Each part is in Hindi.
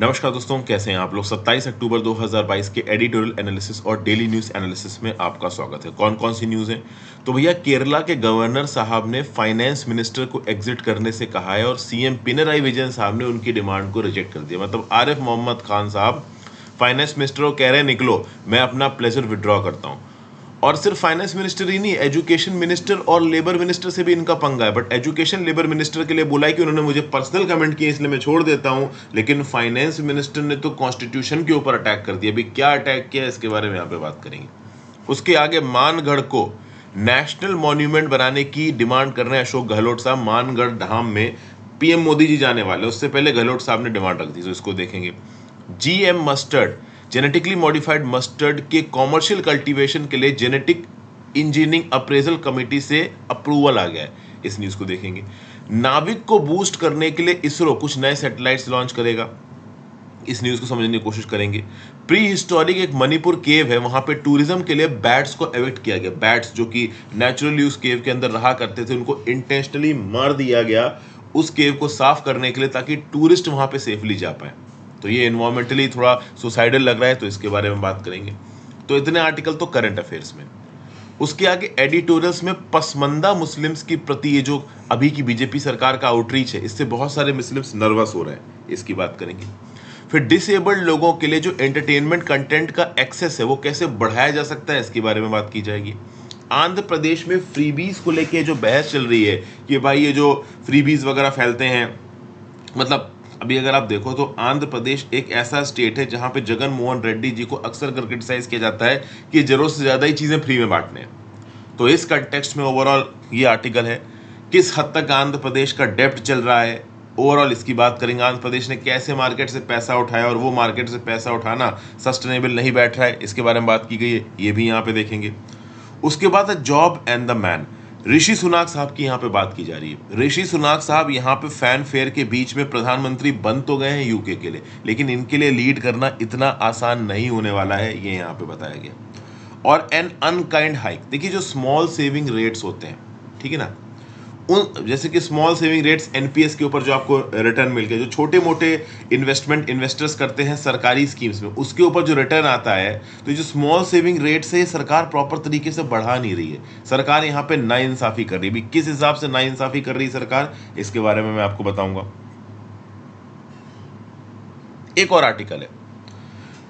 नमस्कार दोस्तों कैसे हैं आप लोग 27 अक्टूबर 2022 के एडिटोरियल एनालिसिस और डेली न्यूज एनालिसिस में आपका स्वागत है कौन कौन सी न्यूज़ है तो भैया केरला के गवर्नर साहब ने फाइनेंस मिनिस्टर को एग्जिट करने से कहा है और सीएम पिनराई विजयन साहब ने उनकी डिमांड को रिजेक्ट कर दिया मतलब आरिफ मोहम्मद खान साहब फाइनेंस मिनिस्टर को कह रहे निकलो मैं अपना प्लेजर विद्रॉ करता हूँ और सिर्फ फाइनेंस मिनिस्टर ही नहीं एजुकेशन मिनिस्टर और लेबर मिनिस्टर से भी इनका पंगा है बट एजुकेशन लेबर मिनिस्टर के लिए बोला है कि उन्होंने मुझे पर्सनल कमेंट किए इसलिए मैं छोड़ देता हूँ लेकिन फाइनेंस मिनिस्टर ने तो कॉन्स्टिट्यूशन के ऊपर अटैक कर दिया अभी क्या अटैक किया इसके बारे में यहाँ पे बात करेंगे उसके आगे मानगढ़ को नेशनल मॉन्यूमेंट बनाने की डिमांड कर रहे हैं अशोक गहलोत साहब मानगढ़ धाम में पीएम मोदी जी जाने वाले उससे पहले गहलोत साहब ने डिमांड रख दी तो इसको देखेंगे G M mustard genetically modified mustard के कॉमर्शियल कल्टीवेशन के लिए जेनेटिक इंजीनियरिंग अप्रेजल कमेटी से अप्रूवल आ गया है इस न्यूज़ को देखेंगे नाविक को बूस्ट करने के लिए इसरो कुछ नए सैटेलाइट्स लॉन्च करेगा इस न्यूज़ को समझने की कोशिश करेंगे प्री हिस्टोरिक एक मणिपुर केव है वहां पे टूरिज्म के लिए बैट्स को एवेक्ट किया गया बैट्स जो कि नेचुरली उस केव के अंदर रहा करते थे उनको इंटेंशनली मार दिया गया उस केव को साफ करने के लिए ताकि टूरिस्ट वहां पे सेफली जा पाए तो ये इन्वायरमेंटली थोड़ा सुसाइडल लग रहा है तो इसके बारे में बात करेंगे तो इतने आर्टिकल तो करंट अफेयर्स में उसके आगे एडिटोरियल्स में पसमंदा मुस्लिम्स के प्रति ये जो अभी की बीजेपी सरकार का आउटरीच है इससे बहुत सारे मुस्लिम्स नर्वस हो रहे हैं इसकी बात करेंगे फिर डिसेबल्ड लोगों के लिए जो एंटरटेनमेंट कंटेंट का एक्सेस है वो कैसे बढ़ाया जा सकता है इसके बारे में बात की जाएगी आंध्र प्रदेश में फ्रीबीज को लेके जो बहस चल रही है कि भाई ये जो फ्रीबीज वगैरह फैलते हैं मतलब अभी अगर आप देखो तो आंध्र प्रदेश एक ऐसा स्टेट है जहाँ पे जगन मोहन रेड्डी जी को अक्सर कर क्रिटिसाइज किया जाता है कि जरूरत से ज़्यादा ही चीज़ें फ्री में बांटने हैं तो इस कंटेक्स में ओवरऑल ये आर्टिकल है किस हद तक आंध्र प्रदेश का डेप्ट चल रहा है ओवरऑल इसकी बात करेंगे आंध्र प्रदेश ने कैसे मार्केट से पैसा उठाया और वो मार्केट से पैसा उठाना सस्टेनेबल नहीं बैठ रहा है इसके बारे में बात की गई है ये भी यहाँ पे देखेंगे उसके बाद है job and the man Rishi Sunak साहब की यहाँ पे बात की जा रही है ऋषि सुनाक साहब यहाँ पे फैन फेयर के बीच में प्रधानमंत्री बन तो गए हैं यूके के लिए लेकिन इनके लिए लीड करना इतना आसान नहीं होने वाला है ये यहाँ पे बताया गया और एन अनकाइंड हाइक देखिए जो स्मॉल सेविंग रेट्स होते हैं ठीक है ना उन जैसे कि स्मॉल सेविंग रेट्स एनपीएस के ऊपर जो आपको रिटर्न मिल गया जो छोटे मोटे इन्वेस्टमेंट इन्वेस्टर्स करते हैं सरकारी स्कीम्स में उसके ऊपर जो रिटर्न आता है तो जो स्मॉल सेविंग रेट से सरकार प्रॉपर तरीके से बढ़ा नहीं रही है सरकार यहाँ पे इंसाफी कर रही है किस हिसाब से ना इंसाफी कर रही है सरकार इसके बारे में मैं आपको बताऊंगा एक और आर्टिकल है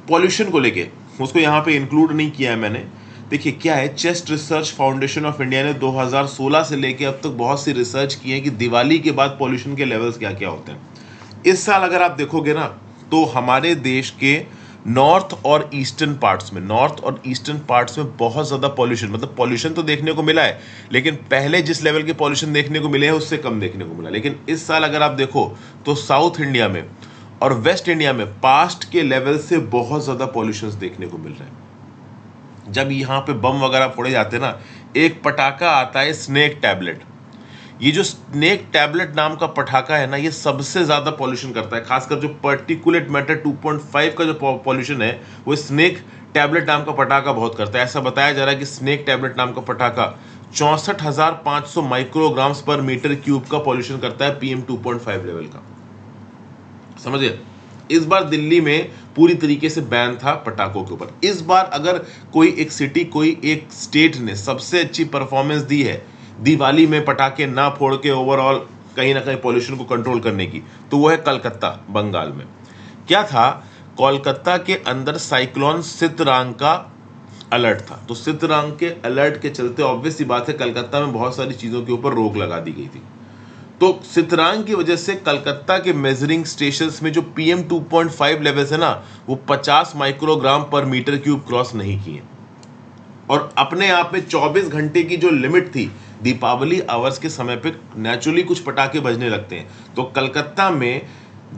पॉल्यूशन को लेके उसको यहाँ पे इंक्लूड नहीं किया है मैंने देखिए क्या है chest research foundation of India ने 2016 से लेकर अब तक बहुत सी रिसर्च की है कि दिवाली के बाद पॉल्यूशन के लेवल्स क्या क्या होते हैं इस साल अगर आप देखोगे ना तो हमारे देश के नॉर्थ और ईस्टर्न पार्ट्स में नॉर्थ और ईस्टर्न पार्ट्स में बहुत ज़्यादा पॉल्यूशन मतलब पॉल्यूशन तो देखने को मिला है लेकिन पहले जिस लेवल के पॉल्यूशन देखने को मिले हैं उससे कम देखने को मिला लेकिन इस साल अगर आप देखो तो साउथ इंडिया में और वेस्ट इंडिया में पास्ट के लेवल से बहुत ज़्यादा पॉल्यूशन देखने को मिल रहे हैं जब यहाँ पे बम वगैरह फोड़े जाते हैं ना एक पटाखा आता है स्नेक टैबलेट ये जो स्नेक टैबलेट नाम का पटाखा है ना ये सबसे ज़्यादा पॉल्यूशन करता है खासकर जो पर्टिकुलेट मैटर 2.5 का जो पॉल्यूशन है वो स्नेक टैबलेट नाम का पटाखा बहुत करता है ऐसा बताया जा रहा है कि स्नेक टैबलेट नाम का पटाखा चौंसठ माइक्रोग्राम्स पर मीटर क्यूब का पॉल्यूशन करता है पीएम 2.5 लेवल का समझिए इस बार दिल्ली में पूरी तरीके से बैन था पटाखों के ऊपर इस बार अगर कोई एक सिटी कोई एक स्टेट ने सबसे अच्छी परफॉर्मेंस दी है दिवाली में पटाखे ना फोड़ के ओवरऑल कहीं ना कहीं पॉल्यूशन को कंट्रोल करने की तो वो है कलकत्ता बंगाल में क्या था कोलकाता के अंदर साइक्लोन सितरांग का अलर्ट था तो सितरांग के अलर्ट के चलते ऑब्वियस सी बात है कलकत्ता में बहुत सारी चीज़ों के ऊपर रोक लगा दी गई थी तो सितरांग की वजह से कलकत्ता के मेजरिंग स्टेशन में जो P M two point five levels है ना वो पचास microgram per metre cube cross नहीं किए और अपने आप में 24 घंटे की जो लिमिट थी दीपावली आवर्स के समय पे नेचुरली कुछ पटाखे बजने लगते हैं तो कलकत्ता में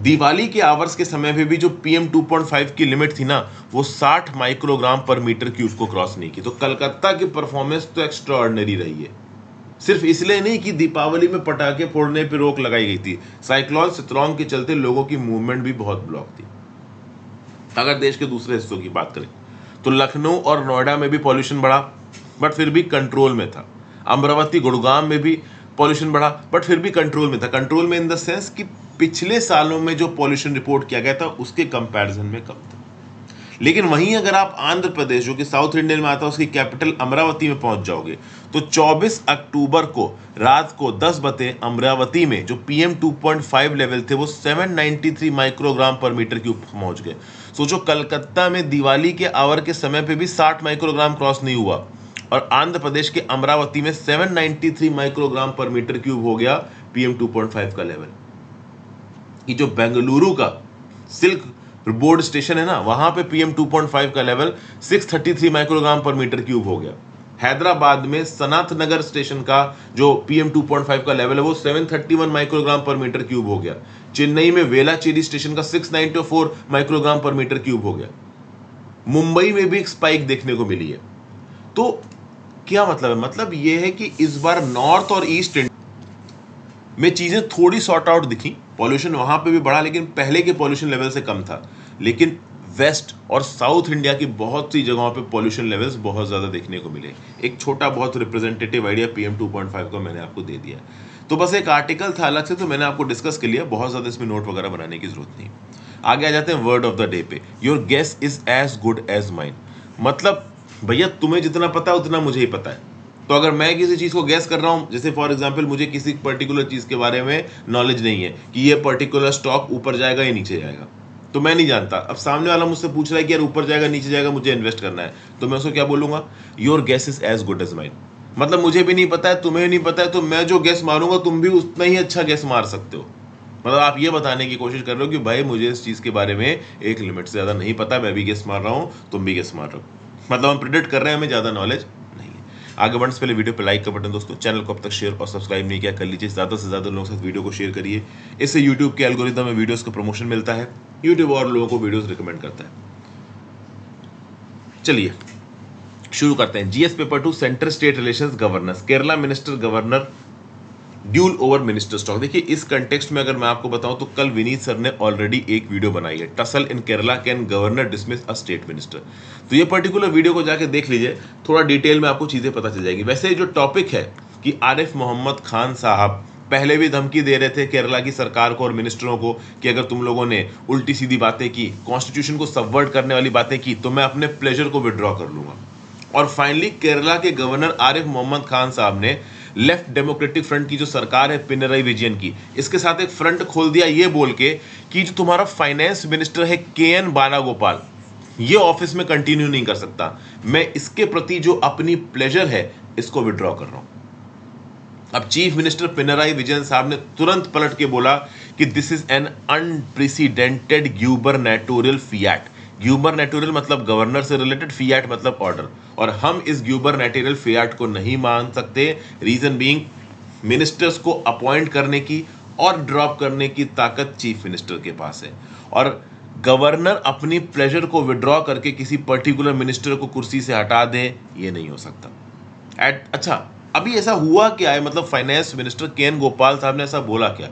दिवाली के आवर्स के समय पे भी जो P M two point five की लिमिट थी ना वो साठ माइक्रोग्राम पर मीटर क्यूब को क्रॉस नहीं की तो कलकत्ता की परफॉर्मेंस तो एक्स्ट्रा रही है सिर्फ इसलिए नहीं कि दीपावली में पटाखे फोड़ने पर रोक लगाई गई थी साइक्लॉन सितलोंग के चलते लोगों की मूवमेंट भी बहुत ब्लॉक थी अगर देश के दूसरे हिस्सों की बात करें तो लखनऊ और नोएडा में भी पॉल्यूशन बढ़ा बट फिर भी कंट्रोल में था अमरावती गुड़गाम में भी पॉल्यूशन बढ़ा बट फिर भी कंट्रोल में था कंट्रोल में इन द सेंस कि पिछले सालों में जो पॉल्यूशन रिपोर्ट किया गया था उसके कंपैरिजन में कम था लेकिन वहीं अगर आप आंध्र प्रदेश जो कि साउथ इंडियन में आता है उसकी कैपिटल अमरावती में पहुंच जाओगे तो 24 अक्टूबर को रात को दस बते अमरावती में जो पीएम 2.5 लेवल थे वो 793 माइक्रोग्राम पर मीटर क्यूब पहुंच गए सोचो कलकत्ता में दिवाली के आवर के समय पे भी 60 माइक्रोग्राम क्रॉस नहीं हुआ और आंध्र प्रदेश के अमरावती में 793 माइक्रोग्राम पर मीटर क्यूब हो गया पीएम 2.5 का लेवल ये जो बेंगलुरु का सिल्क बोर्ड स्टेशन है ना वहां पे पीएम 2.5 का level 633 microgram per metre cube हो गया हैदराबाद में सनाथ नगर स्टेशन का जो पीएम 2.5 का लेवल है वो 731 माइक्रोग्राम पर मीटर क्यूब हो गया चेन्नई में वेलाचेरी स्टेशन का 694 माइक्रोग्राम पर मीटर क्यूब हो गया मुंबई में भी एक स्पाइक देखने को मिली है तो क्या मतलब है मतलब ये है कि इस बार नॉर्थ और ईस्ट में चीज़ें थोड़ी सॉर्ट आउट दिखी पॉल्यूशन वहां पे भी बढ़ा लेकिन पहले के पॉल्यूशन लेवल से कम था लेकिन वेस्ट और साउथ इंडिया की बहुत सी जगहों पे पोल्यूशन लेवल्स बहुत ज़्यादा देखने को मिले एक छोटा बहुत representative idea P M two point five का मैंने आपको दे दिया तो बस एक आर्टिकल था अलग से तो मैंने आपको डिस्कस कर लिया बहुत ज़्यादा इसमें नोट वगैरह बनाने की जरूरत नहीं आगे आ जाते हैं वर्ड ऑफ द डे पे your guess is as good as mine मतलब भैया तुम्हें जितना पता है उतना मुझे ही पता है तो अगर मैं किसी चीज़ को गैस कर रहा हूँ जैसे फॉर एग्जाम्पल मुझे किसी पर्टिकुलर चीज़ के बारे में नॉलेज नहीं है कि ये पर्टिकुलर स्टॉक ऊपर जाएगा या नीचे जाएगा तो मैं नहीं जानता अब सामने वाला मुझसे पूछ रहा है कि यार ऊपर जाएगा नीचे जाएगा मुझे इन्वेस्ट करना है तो मैं उसको क्या बोलूंगा your guess is as good as mine मतलब मुझे भी नहीं पता है तुम्हें नहीं पता है तो मैं जो गैस मारूंगा तुम भी उतना ही अच्छा गैस मार सकते हो मतलब आप ये बताने की कोशिश कर रहे हो कि भाई मुझे इस चीज़ के बारे में एक लिमिट से ज़्यादा नहीं पता मैं भी गैस मार रहा हूँ तुम भी गैस मार रहे हो मतलब हम प्रिडिक्ट कर रहे हैं हमें ज़्यादा नॉलेज आगे बढ़ने से पहले वीडियो पर लाइक का बटन दोस्तों चैनल को अब तक शेयर और सब्सक्राइब नहीं किया कर लीजिए ज़्यादा से ज़्यादा लोगों के साथ वीडियो को शेयर करिए इससे यूट्यूब के एल्गोरिदम में वीडियोज का प्रमोशन मिलता है यूट्यूब और लोगों को वीडियोज रिकमेंड करता है चलिए शुरू करते हैं GS paper two centre state relations governance Kerala minister governor duel over minister stock देखिए इस कंटेक्स्ट में अगर मैं आपको बताऊं तो कल विनीत सर ने ऑलरेडी एक वीडियो बनाई है tussle in Kerala can governor dismiss a state minister तो ये पर्टिकुलर वीडियो को जाके देख लीजिए थोड़ा डिटेल में आपको चीज़ें पता चल जाएगी वैसे जो टॉपिक है कि आरिफ मोहम्मद खान साहब पहले भी धमकी दे रहे थे केरला की सरकार को और मिनिस्टरों को कि अगर तुम लोगों ने उल्टी सीधी बातें की कॉन्स्टिट्यूशन को सबवर्ट करने वाली बातें की तो मैं अपने प्लेजर को विड्रॉ कर लूंगा और फाइनली केरला के गवर्नर आरिफ मोहम्मद खान साहब ने लेफ्ट डेमोक्रेटिक फ्रंट की जो सरकार है पिनराई विजयन की इसके साथ एक फ्रंट खोल दिया ये बोल के कि जो तुम्हारा फाइनेंस मिनिस्टर है के एन बालागोपाल ये ऑफिस में कंटिन्यू नहीं कर सकता मैं इसके प्रति जो अपनी प्लेजर है इसको विड्रॉ कर रहा हूं अब चीफ मिनिस्टर पिनराई विजयन साहब ने तुरंत पलट के बोला कि this is an unprecedented gubernatorial fiat gubernatorial मतलब गवर्नर से रिलेटेड फीएट मतलब ऑर्डर और हम इस ग्यूबर नेटोरियल फीएट को नहीं मान सकते रीजन बीइंग मिनिस्टर्स को अपॉइंट करने की और ड्रॉप करने की ताकत चीफ मिनिस्टर के पास है और गवर्नर अपनी प्लेजर को विड्रॉ करके किसी पर्टिकुलर मिनिस्टर को कुर्सी से हटा दे ये नहीं हो सकता एट अच्छा अभी ऐसा हुआ क्या है मतलब finance minister K N Gopal साहब ने ऐसा बोला क्या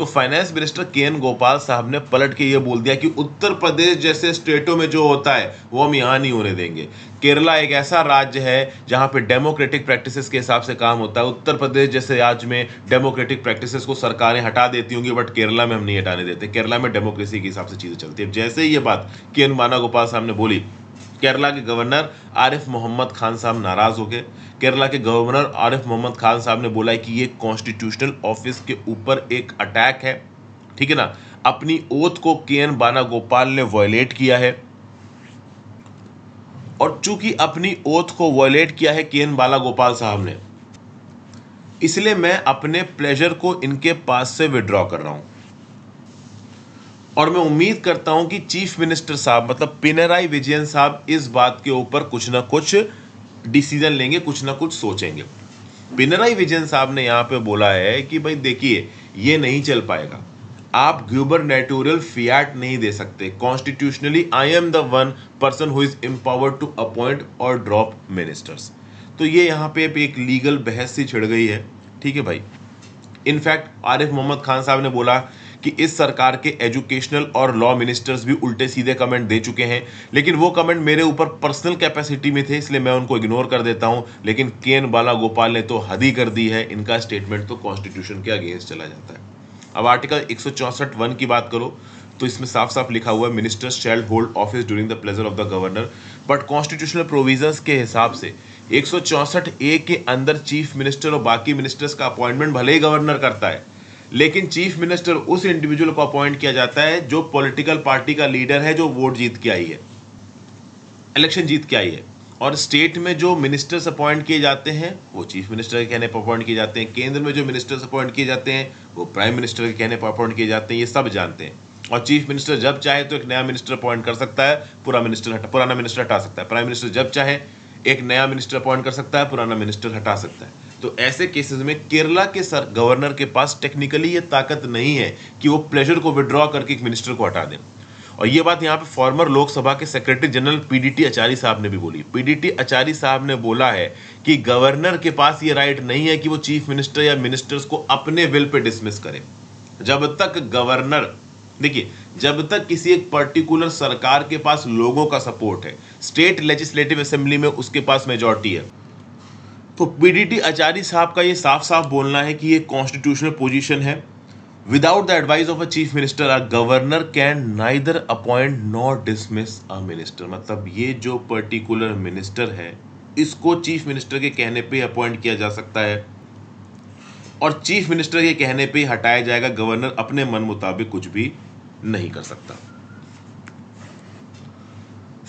तो finance minister K N Gopal साहब ने पलट के ये बोल दिया कि उत्तर प्रदेश जैसे स्टेटों में जो होता है वो हम यहाँ नहीं होने देंगे केरला एक ऐसा राज्य है जहाँ पे डेमोक्रेटिक प्रैक्टिसेस के हिसाब से काम होता है उत्तर प्रदेश जैसे राज्य में डेमोक्रेटिक प्रैक्टिसेस को सरकारें हटा देती होंगी बट केरला में हम नहीं हटाने देते केरला में डेमोक्रेसी के हिसाब से चीज़ें चलती है जैसे ही ये बात के एन माना गोपाल साहब ने बोली केरला के गवर्नर आरिफ मोहम्मद खान साहब नाराज हो गए केरला के गवर्नर आरिफ मोहम्मद खान साहब ने बोला है कि ये कॉन्स्टिट्यूशनल ऑफिस के ऊपर एक अटैक है ठीक है ना अपनी ओथ को के एन बाना गोपाल ने वायलेट किया है और चूंकि अपनी ओथ को वायलेट किया है के एन बाला गोपाल साहब ने इसलिए मैं अपने प्लेजर को इनके पास से विड्रॉ कर रहा हूं और मैं उम्मीद करता हूं कि चीफ मिनिस्टर साहब मतलब पिनराई विजयन साहब इस बात के ऊपर कुछ ना कुछ डिसीजन लेंगे कुछ ना कुछ सोचेंगे पिनराई विजयन साहब ने यहाँ पे बोला है कि भाई देखिए ये नहीं चल पाएगा आप ग्यूबर नेटोरियल फियाट नहीं दे सकते constitutionally I am the one person who is empowered to appoint और ड्रॉप मिनिस्टर्स तो ये यहाँ पे एक लीगल बहस सी छिड़ गई है ठीक है भाई इनफैक्ट आरिफ मोहम्मद खान साहब ने बोला कि इस सरकार के एजुकेशनल और लॉ मिनिस्टर्स भी उल्टे सीधे कमेंट दे चुके हैं लेकिन वो कमेंट मेरे ऊपर पर्सनल कैपेसिटी में थे इसलिए मैं उनको इग्नोर कर देता हूं लेकिन के एन बाला गोपाल ने तो हद ही कर दी है इनका स्टेटमेंट तो कॉन्स्टिट्यूशन के अगेंस्ट चला जाता है अब आर्टिकल एक वन की बात करो तो इसमें साफ साफ लिखा हुआ है minister shall hold office during the pleasure of the governor but constitutional provisions के हिसाब से एक ए के अंदर चीफ मिनिस्टर और बाकी मिनिस्टर्स का अपॉइंटमेंट भले ही गवर्नर करता है लेकिन चीफ मिनिस्टर उस इंडिविजुअल को अपॉइंट किया जाता है जो पॉलिटिकल पार्टी का लीडर है जो वोट जीत के आई है इलेक्शन जीत के आई है और स्टेट में जो मिनिस्टर्स अपॉइंट किए जाते हैं वो चीफ मिनिस्टर के कहने पर अपॉइंट किए जाते हैं केंद्र में जो मिनिस्टर्स अपॉइंट किए जाते हैं वो प्राइम मिनिस्टर के कहने पर अपॉइंट किए जाते हैं ये सब जानते हैं और चीफ मिनिस्टर जब चाहे तो एक नया मिनिस्टर अपॉइंट कर सकता है पूरा मिनिस्टर पुराना मिनिस्टर हटा सकता है प्राइम मिनिस्टर जब चाहे एक नया मिनिस्टर अपॉइंट कर सकता है पुराना मिनिस्टर हटा सकता है तो ऐसे केसेस में केरला के सर गवर्नर के पास टेक्निकली ये ताकत नहीं है कि वो प्लेजर को विड्रॉ करके एक मिनिस्टर को हटा दें और ये बात यहाँ पे फॉर्मर लोकसभा के सेक्रेटरी जनरल पीडीटी आचार्य साहब ने भी बोली पीडीटी आचार्य साहब ने बोला है कि गवर्नर के पास ये राइट नहीं है कि वो चीफ मिनिस्टर या मिनिस्टर्स को अपने विल पे डिसमिस करें जब तक गवर्नर देखिए जब तक किसी एक पर्टिकुलर सरकार के पास लोगों का सपोर्ट है स्टेट लेजिस्लेटिव असेंबली में उसके पास मेजोरिटी है तो पीडीटी आचार्य साहब का ये साफ साफ बोलना है कि ये कॉन्स्टिट्यूशनल पोजीशन है without the advice of a chief minister a governor can neither appoint not dismiss a minister मतलब ये जो पर्टिकुलर मिनिस्टर है इसको चीफ मिनिस्टर के कहने पे अपॉइंट किया जा सकता है और चीफ मिनिस्टर के कहने पे हटाया जाएगा गवर्नर अपने मन मुताबिक कुछ भी नहीं कर सकता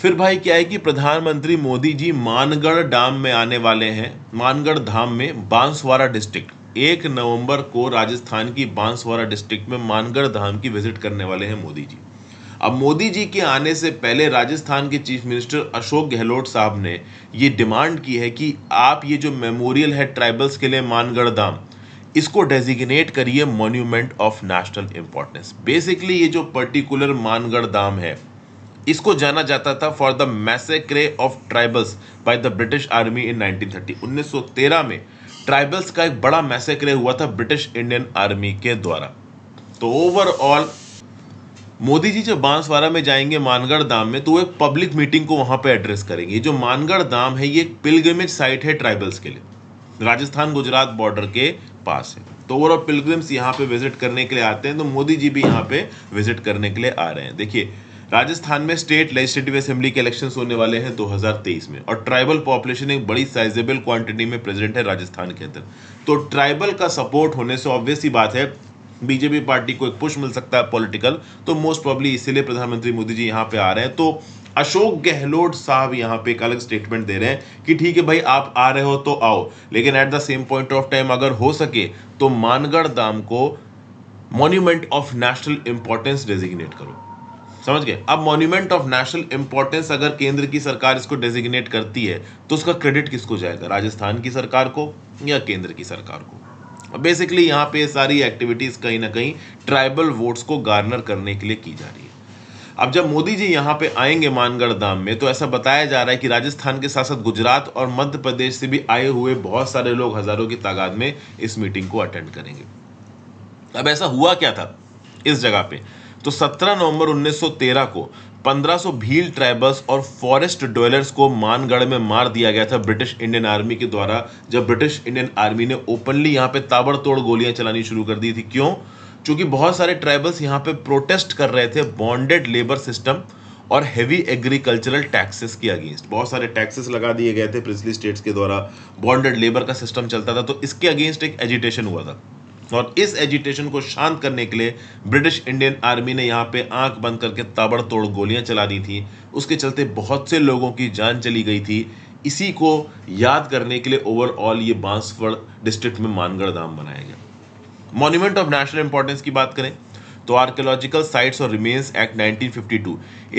फिर भाई क्या है कि प्रधानमंत्री मोदी जी मानगढ़ डाम में आने वाले हैं मानगढ़ धाम में बांसवाड़ा डिस्ट्रिक्ट एक नवंबर को राजस्थान की बांसवाड़ा डिस्ट्रिक्ट में मानगढ़ धाम की विजिट करने वाले हैं मोदी जी अब मोदी जी के आने से पहले राजस्थान के चीफ मिनिस्टर अशोक गहलोत साहब ने ये डिमांड की है कि आप ये जो मेमोरियल है ट्राइबल्स के लिए मानगढ़ धाम इसको डेजिग्नेट करिए monument of national importance basically ये जो पर्टिकुलर मानगढ़ धाम है इसको जाना जाता था for the massacre of tribals by the British army in 1930 1913 में ट्राइबल्स का एक बड़ा मैसेक्रे हुआ था ब्रिटिश इंडियन आर्मी के द्वारा तो ओवरऑल मोदी जी जब बांसवाड़ा में जाएंगे मानगढ़ धाम में तो वो एक पब्लिक मीटिंग को वहां पर एड्रेस करेंगे जो मानगढ़ धाम है ये एक पिलग्रिमेज साइट है ट्राइबल्स के लिए राजस्थान गुजरात बॉर्डर के पास है तो ओवरऑल पिलग्रिम्स यहाँ पे विजिट करने के लिए आते हैं तो मोदी जी भी यहाँ पे विजिट करने के लिए आ रहे हैं देखिए राजस्थान में स्टेट लेजिस्लेटिव असेंबली के इलेक्शन होने वाले हैं 2023 में और ट्राइबल पॉपुलेशन एक बड़ी साइजेबल क्वांटिटी में प्रेजेंट है राजस्थान के अंदर तो ट्राइबल का सपोर्ट होने से ऑब्वियस ही बात है बीजेपी पार्टी को एक पुश मिल सकता है पॉलिटिकल तो मोस्ट प्रॉब्ली इसीलिए प्रधानमंत्री मोदी जी यहाँ पे आ रहे हैं तो अशोक गहलोत साहब यहाँ पे एक अलग स्टेटमेंट दे रहे हैं कि ठीक है भाई आप आ रहे हो तो आओ लेकिन at the same point of time अगर हो सके तो मानगढ़ धाम को monument of national importance designate करो समझ गए अब मॉन्यूमेंट ऑफ नेशनल इंपॉर्टेंस अगर केंद्र की सरकार इसको डेजिग्नेट करती है तो उसका क्रेडिट किसको जाएगा राजस्थान की सरकार को या केंद्र की सरकार को बेसिकली यहाँ पे सारी एक्टिविटीज कहीं ना कहीं ट्राइबल वोट्स को गार्नर करने के लिए की जा रही है अब जब मोदी जी यहाँ पे आएंगे मानगढ़ धाम में तो ऐसा बताया जा रहा है कि राजस्थान के साथ साथ गुजरात और मध्य प्रदेश से भी आए हुए बहुत सारे लोग हजारों की तादाद में इस मीटिंग को अटेंड करेंगे अब ऐसा हुआ क्या था इस जगह पे तो 17 नवंबर 1913 को 1500 भील ट्राइबल्स और फॉरेस्ट डोयलर्स को मानगढ़ में मार दिया गया था ब्रिटिश इंडियन आर्मी के द्वारा जब ब्रिटिश इंडियन आर्मी ने ओपनली यहाँ पे ताबड़तोड़ गोलियां चलानी शुरू कर दी थी क्यों क्योंकि बहुत सारे ट्राइबल्स यहाँ पे प्रोटेस्ट कर रहे थे बॉन्डेड लेबर सिस्टम और हेवी एग्रीकल्चरल टैक्सेस के अगेंस्ट बहुत सारे टैक्सेस लगा दिए गए थे प्रिजली स्टेट्स के द्वारा बॉन्डेड लेबर का सिस्टम चलता था तो इसके अगेंस्ट एक एजिटेशन हुआ था और इस एजिटेशन को शांत करने के लिए ब्रिटिश इंडियन आर्मी ने यहाँ पे आंख बंद करके ताबड़तोड़ गोलियां चला दी थी उसके चलते बहुत से लोगों की जान चली गई थी इसी को याद करने के लिए ओवरऑल ये बांसवड़ डिस्ट्रिक्ट में मानगढ़ धाम बनाया गया मॉन्यूमेंट ऑफ नेशनल इंपॉर्टेंस की बात करें तो आर्कियोलॉजिकल साइट्स और रिमेन्स एक्ट 1952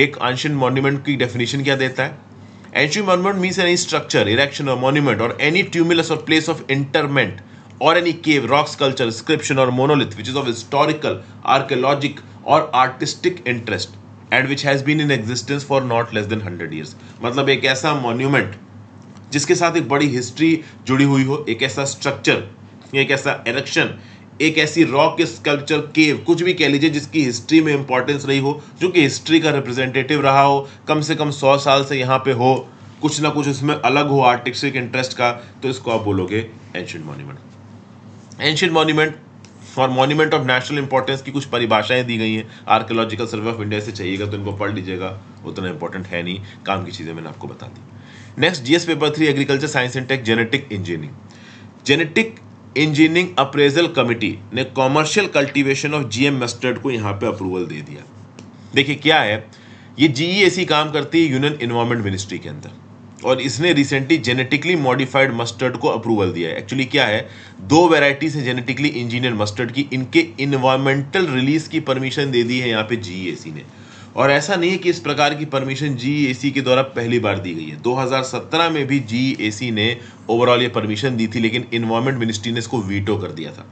एक आंशियन मॉन्यूमेंट की डेफिनेशन क्या देता है ancient monument means any structure erection or monument or any tumulus or place of interment or any cave, rock sculpture, inscription, or monolith which is of historical, archaeological or artistic interest and which has been in existence for not less than hundred years मतलब एक ऐसा मोन्यूमेंट जिसके साथ एक बड़ी हिस्ट्री जुड़ी हुई हो एक ऐसा स्ट्रक्चर एक ऐसा इरेक्शन एक ऐसी रॉक स्कल्पचर केव कुछ भी कह लीजिए जिसकी हिस्ट्री में इंपॉर्टेंस रही हो जो कि हिस्ट्री का रिप्रेजेंटेटिव रहा हो कम से कम सौ साल से यहाँ पे हो कुछ ना कुछ इसमें अलग हो आर्टिस्टिक इंटरेस्ट का तो इसको आप बोलोगे एंशंट मॉन्यूमेंट एंशियंट मॉन्यूमेंट और मॉन्यूमेंट ऑफ नेशनल इंपॉर्टेंस की कुछ परिभाषाएं दी गई हैं आर्कोलॉजिकल सर्वे ऑफ इंडिया से चाहिएगा तो इनको पढ़ लीजिएगा उतना इंपॉर्टेंट है नहीं काम की चीज़ें मैंने आपको बता दी next GS paper three agriculture science and tech genetic engineering genetic engineering appraisal committee ने commercial cultivation of GM mustard को यहाँ पे अप्रूवल दे दिया देखिए क्या है ये जीईएसी e काम करती है यूनियन इन्वायरमेंट मिनिस्ट्री के अंदर और इसने रिसेंटली जेनेटिकली मॉडिफाइड मस्टर्ड को अप्रूवल दिया है एक्चुअली क्या है दो वेराइटीज हैं जेनेटिकली इंजीनियर मस्टर्ड की इनके इन्वायरमेंटल रिलीज की परमिशन दे दी है यहाँ पे जी e ने और ऐसा नहीं है कि इस प्रकार की परमिशन जी e के द्वारा पहली बार दी गई है 2017 में भी जी e ने ओवरऑल ये परमिशन दी थी लेकिन इन्वायरमेंट मिनिस्ट्री ने इसको वीटो कर दिया था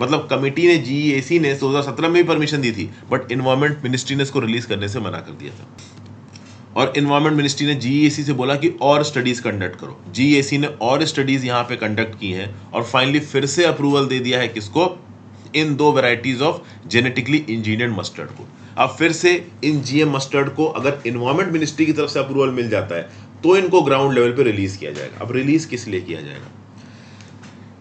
मतलब कमेटी ने जी ने 2017 में भी परमिशन दी थी बट इन्वायरमेंट मिनिस्ट्री ने इसको रिलीज करने से मना कर दिया था और इन्वायरमेंट मिनिस्ट्री ने जीएसी e से बोला कि और स्टडीज कंडक्ट करो जीएसी e ने और स्टडीज यहाँ पे कंडक्ट की हैं और फाइनली फिर से अप्रूवल दे दिया है किसको इन दो varieties of genetically engineered mustard को अब फिर से इन जीएम मस्टर्ड को अगर इन्वायरमेंट मिनिस्ट्री की तरफ से अप्रूवल मिल जाता है तो इनको ग्राउंड लेवल पर रिलीज किया जाएगा अब रिलीज किस लिए किया जाएगा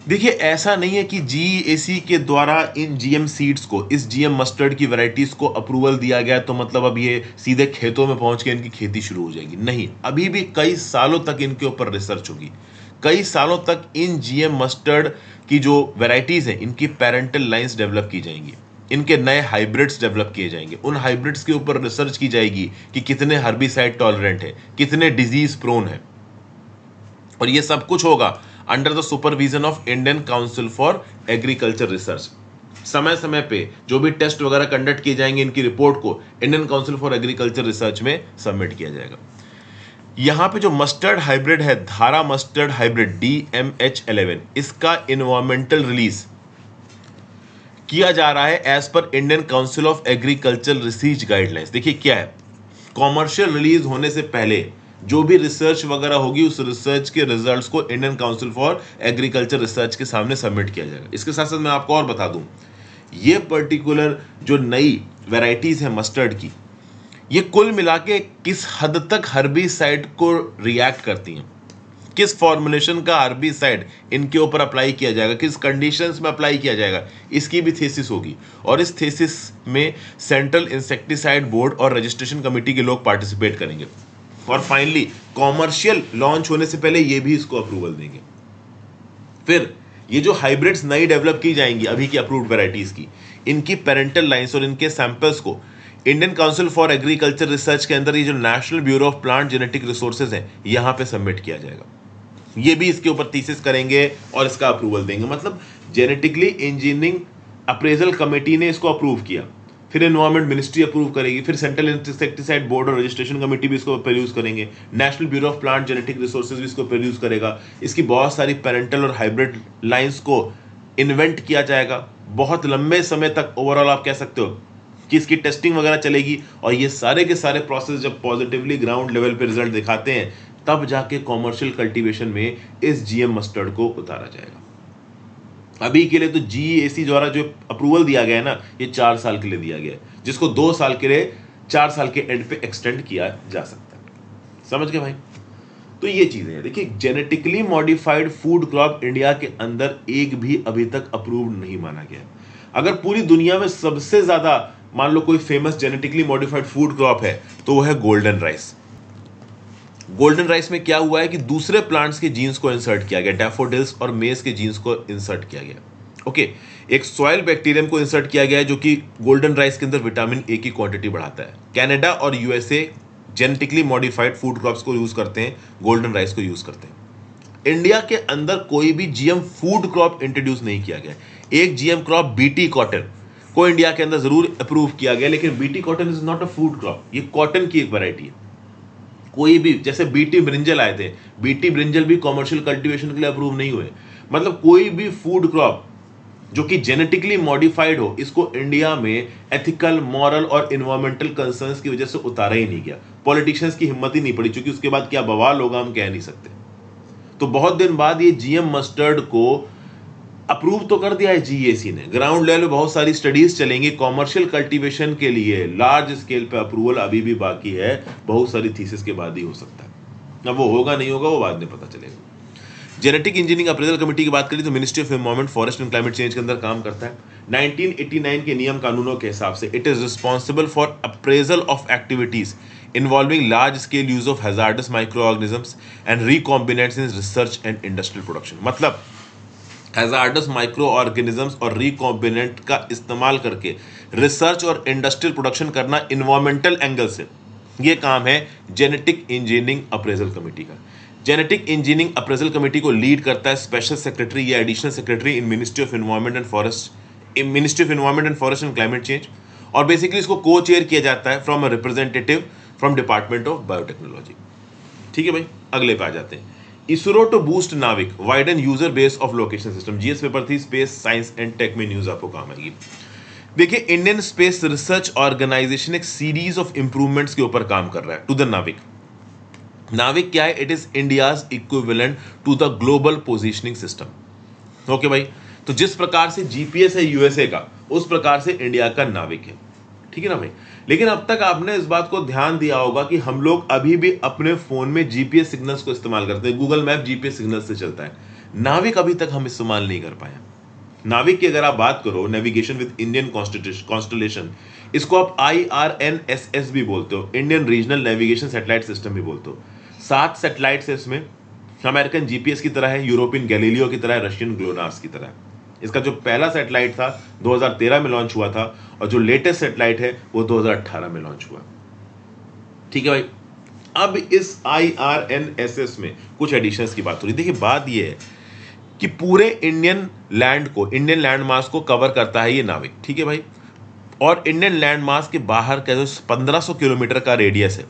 देखिए ऐसा नहीं है कि जी के द्वारा इन जीएम सीड्स को इस जीएम मस्टर्ड की वैरायटीज को अप्रूवल दिया गया तो मतलब अब ये सीधे खेतों में पहुंच के इनकी खेती शुरू हो जाएगी नहीं अभी भी कई सालों तक इनके ऊपर रिसर्च होगी कई सालों तक इन जीएम मस्टर्ड की जो वेराइटीज़ हैं इनकी पेरेंटल लाइन्स डेवलप की जाएंगी इनके नए हाइब्रिड्स डेवलप किए जाएंगे उन हाइब्रिड्स के ऊपर रिसर्च की जाएगी कि कितने हर्बिसाइड टॉलरेंट है कितने डिजीज प्रोन है और ये सब कुछ होगा under the supervision of Indian council for agriculture research समय समय पे जो भी टेस्ट वगैरह कंडक्ट किए जाएंगे इनकी रिपोर्ट को Indian council for agriculture research में सबमिट किया जाएगा यहां पे जो मस्टर्ड हाइब्रिड है Dhara mustard hybrid D M H eleven इसका इन्वायरमेंटल रिलीज किया जा रहा है as per Indian council of agriculture research guidelines देखिए क्या है कॉमर्शियल रिलीज होने से पहले जो भी रिसर्च वगैरह होगी उस रिसर्च के रिजल्ट्स को Indian council for agriculture research के सामने सबमिट किया जाएगा इसके साथ साथ मैं आपको और बता दूं ये पर्टिकुलर जो नई वेराइटीज़ है मस्टर्ड की ये कुल मिला के किस हद तक हर्बी साइड को रिएक्ट करती हैं किस फॉर्मुलेशन का आरबी साइड इनके ऊपर अप्लाई किया जाएगा किस कंडीशंस में अप्लाई किया जाएगा इसकी भी थीसिस होगी और इस थीसिस में सेंट्रल इंसेक्टिसाइड बोर्ड और रजिस्ट्रेशन कमेटी के लोग पार्टिसिपेट करेंगे और फाइनली कॉमर्शियल लॉन्च होने से पहले ये भी इसको अप्रूवल देंगे फिर ये जो हाइब्रिड्स नई डेवलप की जाएंगी अभी की अप्रूव्ड वेराइटीज की इनकी पेरेंटल लाइन्स और इनके सैंपल्स को Indian council for agriculture research के अंदर ये जो national bureau of plant genetic resources है यहाँ पे सबमिट किया जाएगा ये भी इसके ऊपर तीसिस करेंगे और इसका अप्रूवल देंगे मतलब जेनेटिकली इंजीनियरिंग अप्रेजल कमेटी ने इसको अप्रूव किया फिर एनवायरमेंट मिनिस्ट्री अप्रूव करेगी फिर सेंट्रल इंसेक्टिसाइड बोर्ड और रजिस्ट्रेशन कमेटी भी इसको प्रोड्यूस करेंगे national bureau of plant genetic resources भी इसको प्रोड्यूस करेगा इसकी बहुत सारी पेरेंटल और हाइब्रिड लाइन्स को इन्वेंट किया जाएगा बहुत लंबे समय तक ओवरऑल आप कह सकते हो कि इसकी टेस्टिंग वगैरह चलेगी और ये सारे के सारे प्रोसेस जब पॉजिटिवली ग्राउंड लेवल पे रिजल्ट दिखाते हैं तब जाके कॉमर्शियल कल्टीवेशन में इस जीएम मस्टर्ड को उतारा जाएगा अभी के लिए तो जीएसी e द्वारा जो अप्रूवल दिया गया है ना ये चार साल के लिए दिया गया है जिसको दो साल के लिए चार साल के एंड पे एक्सटेंड किया जा सकता है समझ गए भाई तो ये चीजें हैं देखिए genetically modified food crop India के अंदर एक भी अभी तक अप्रूव नहीं माना गया अगर पूरी दुनिया में सबसे ज्यादा मान लो कोई famous genetically modified food crop है तो वो है गोल्डन राइस गोल्डन राइस में क्या हुआ है कि दूसरे प्लांट्स के जीन्स को इंसर्ट किया गया डेफोडिल्स और मेज के जीन्स को इंसर्ट किया गया ओके okay, एक सॉयल बैक्टीरियम को इंसर्ट किया गया है जो कि गोल्डन राइस के अंदर विटामिन ए की क्वांटिटी बढ़ाता है कैनेडा और USA genetically modified food crops को यूज करते हैं गोल्डन राइस को यूज करते हैं इंडिया के अंदर कोई भी जीएम फूड क्रॉप इंट्रोड्यूस नहीं किया गया एक जीएम क्रॉप बीटी कॉटन को इंडिया के अंदर जरूर अप्रूव किया गया लेकिन BT cotton is not a food crop ये कॉटन की एक वैरायटी है कोई भी जैसे बीटी ब्रिंजल आए थे बीटी ब्रिंजल भी कॉमर्शियल कल्टिवेशन के लिए अप्रूव नहीं हुए मतलब कोई भी फूड क्रॉप जो कि जेनेटिकली मॉडिफाइड हो इसको इंडिया में एथिकल मॉरल और इन्वायरमेंटल कंसर्न की वजह से उतारा ही नहीं गया पॉलिटिशियंस की हिम्मत ही नहीं पड़ी क्योंकि उसके बाद क्या बवाल होगा हम कह नहीं सकते तो बहुत दिन बाद ये जीएम मस्टर्ड को अप्रूव तो कर दिया है जीएसी ने ग्राउंड लेवल बहुत सारी स्टडीज चलेंगी कॉमर्शियल कल्टीवेशन के लिए लार्ज स्केल पे अप्रूवल अभी भी बाकी है बहुत सारी थीसिस के बाद ही हो सकता है अब वो होगा नहीं होगा वो बाद में पता चलेगा जेनेटिक इंजीनियरिंग अप्रेजल कमेटी की बात करें तो ministry of environment forest and climate change के अंदर काम करता है 1989 के नियम कानूनों के हिसाब से it is responsible for appraisal of activities large scale use of hazardous micro microorganisms and recombinant in research and industrial production मतलब हेजार्डस माइक्रो ऑर्गेनिजम्स और रिकॉम्बिनेंट का इस्तेमाल करके रिसर्च और इंडस्ट्रियल प्रोडक्शन करना इन्वामेंटल एंगल से ये काम है जेनेटिक इंजीनियरिंग अप्रेजल कमेटी का जेनेटिक इंजीनियरिंग अप्रेजल कमेटी को लीड करता है स्पेशल सेक्रेटरी या additional secretary in ministry of environment and forest ministry of environment and forest and climate change और बेसिकली इसको को चेयर किया जाता है from a representative from department of biotechnology ठीक है भाई अगले पे आ जाते हैं ISRO to boost NavIC widen user base of location system GS paper three space science and tech में न्यूज आपको काम आएगी देखिए इंडियन स्पेस रिसर्च ऑर्गेनाइजेशन एक सीरीज ऑफ इंप्रूवमेंट्स के ऊपर काम कर रहा है टू द नाविक नाविक क्या है it is India equivalent to the global positioning system okay भाई तो जिस प्रकार से जीपीएस है यूएसए का उस प्रकार से इंडिया का नाविक है ठीक है ना भाई लेकिन अब तक आपने इस बात को ध्यान दिया होगा कि हम लोग अभी भी अपने फोन में जीपीएस सिग्नल्स को इस्तेमाल करते हैं गूगल मैप जीपीएस सिग्नल से चलता है नाविक अभी तक हम इस्तेमाल नहीं कर पाए नाविक की अगर आप बात करो नेविगेशन विद इंडियन कॉन्स्टलेशन इसको आप I R N S S भी बोलते हो Indian regional navigation satellite system भी बोलते हो सात सेटेलाइट है इसमें अमेरिकन जीपीएस की तरह है यूरोपियन गैलीलियो की तरह है रशियन ग्लोनास की तरह है इसका जो पहला सेटेलाइट था 2013 में लॉन्च हुआ था और जो लेटेस्ट सेटेलाइट है वो 2018 में लॉन्च हुआ ठीक है भाई अब इस I R N S S में कुछ एडिशन की बात हो रही देखिए बात यह है कि पूरे इंडियन लैंड को इंडियन लैंड मास को कवर करता है ये नाविक ठीक है भाई और इंडियन लैंड मास के बाहर का जो पंद्रह किलोमीटर का रेडियस है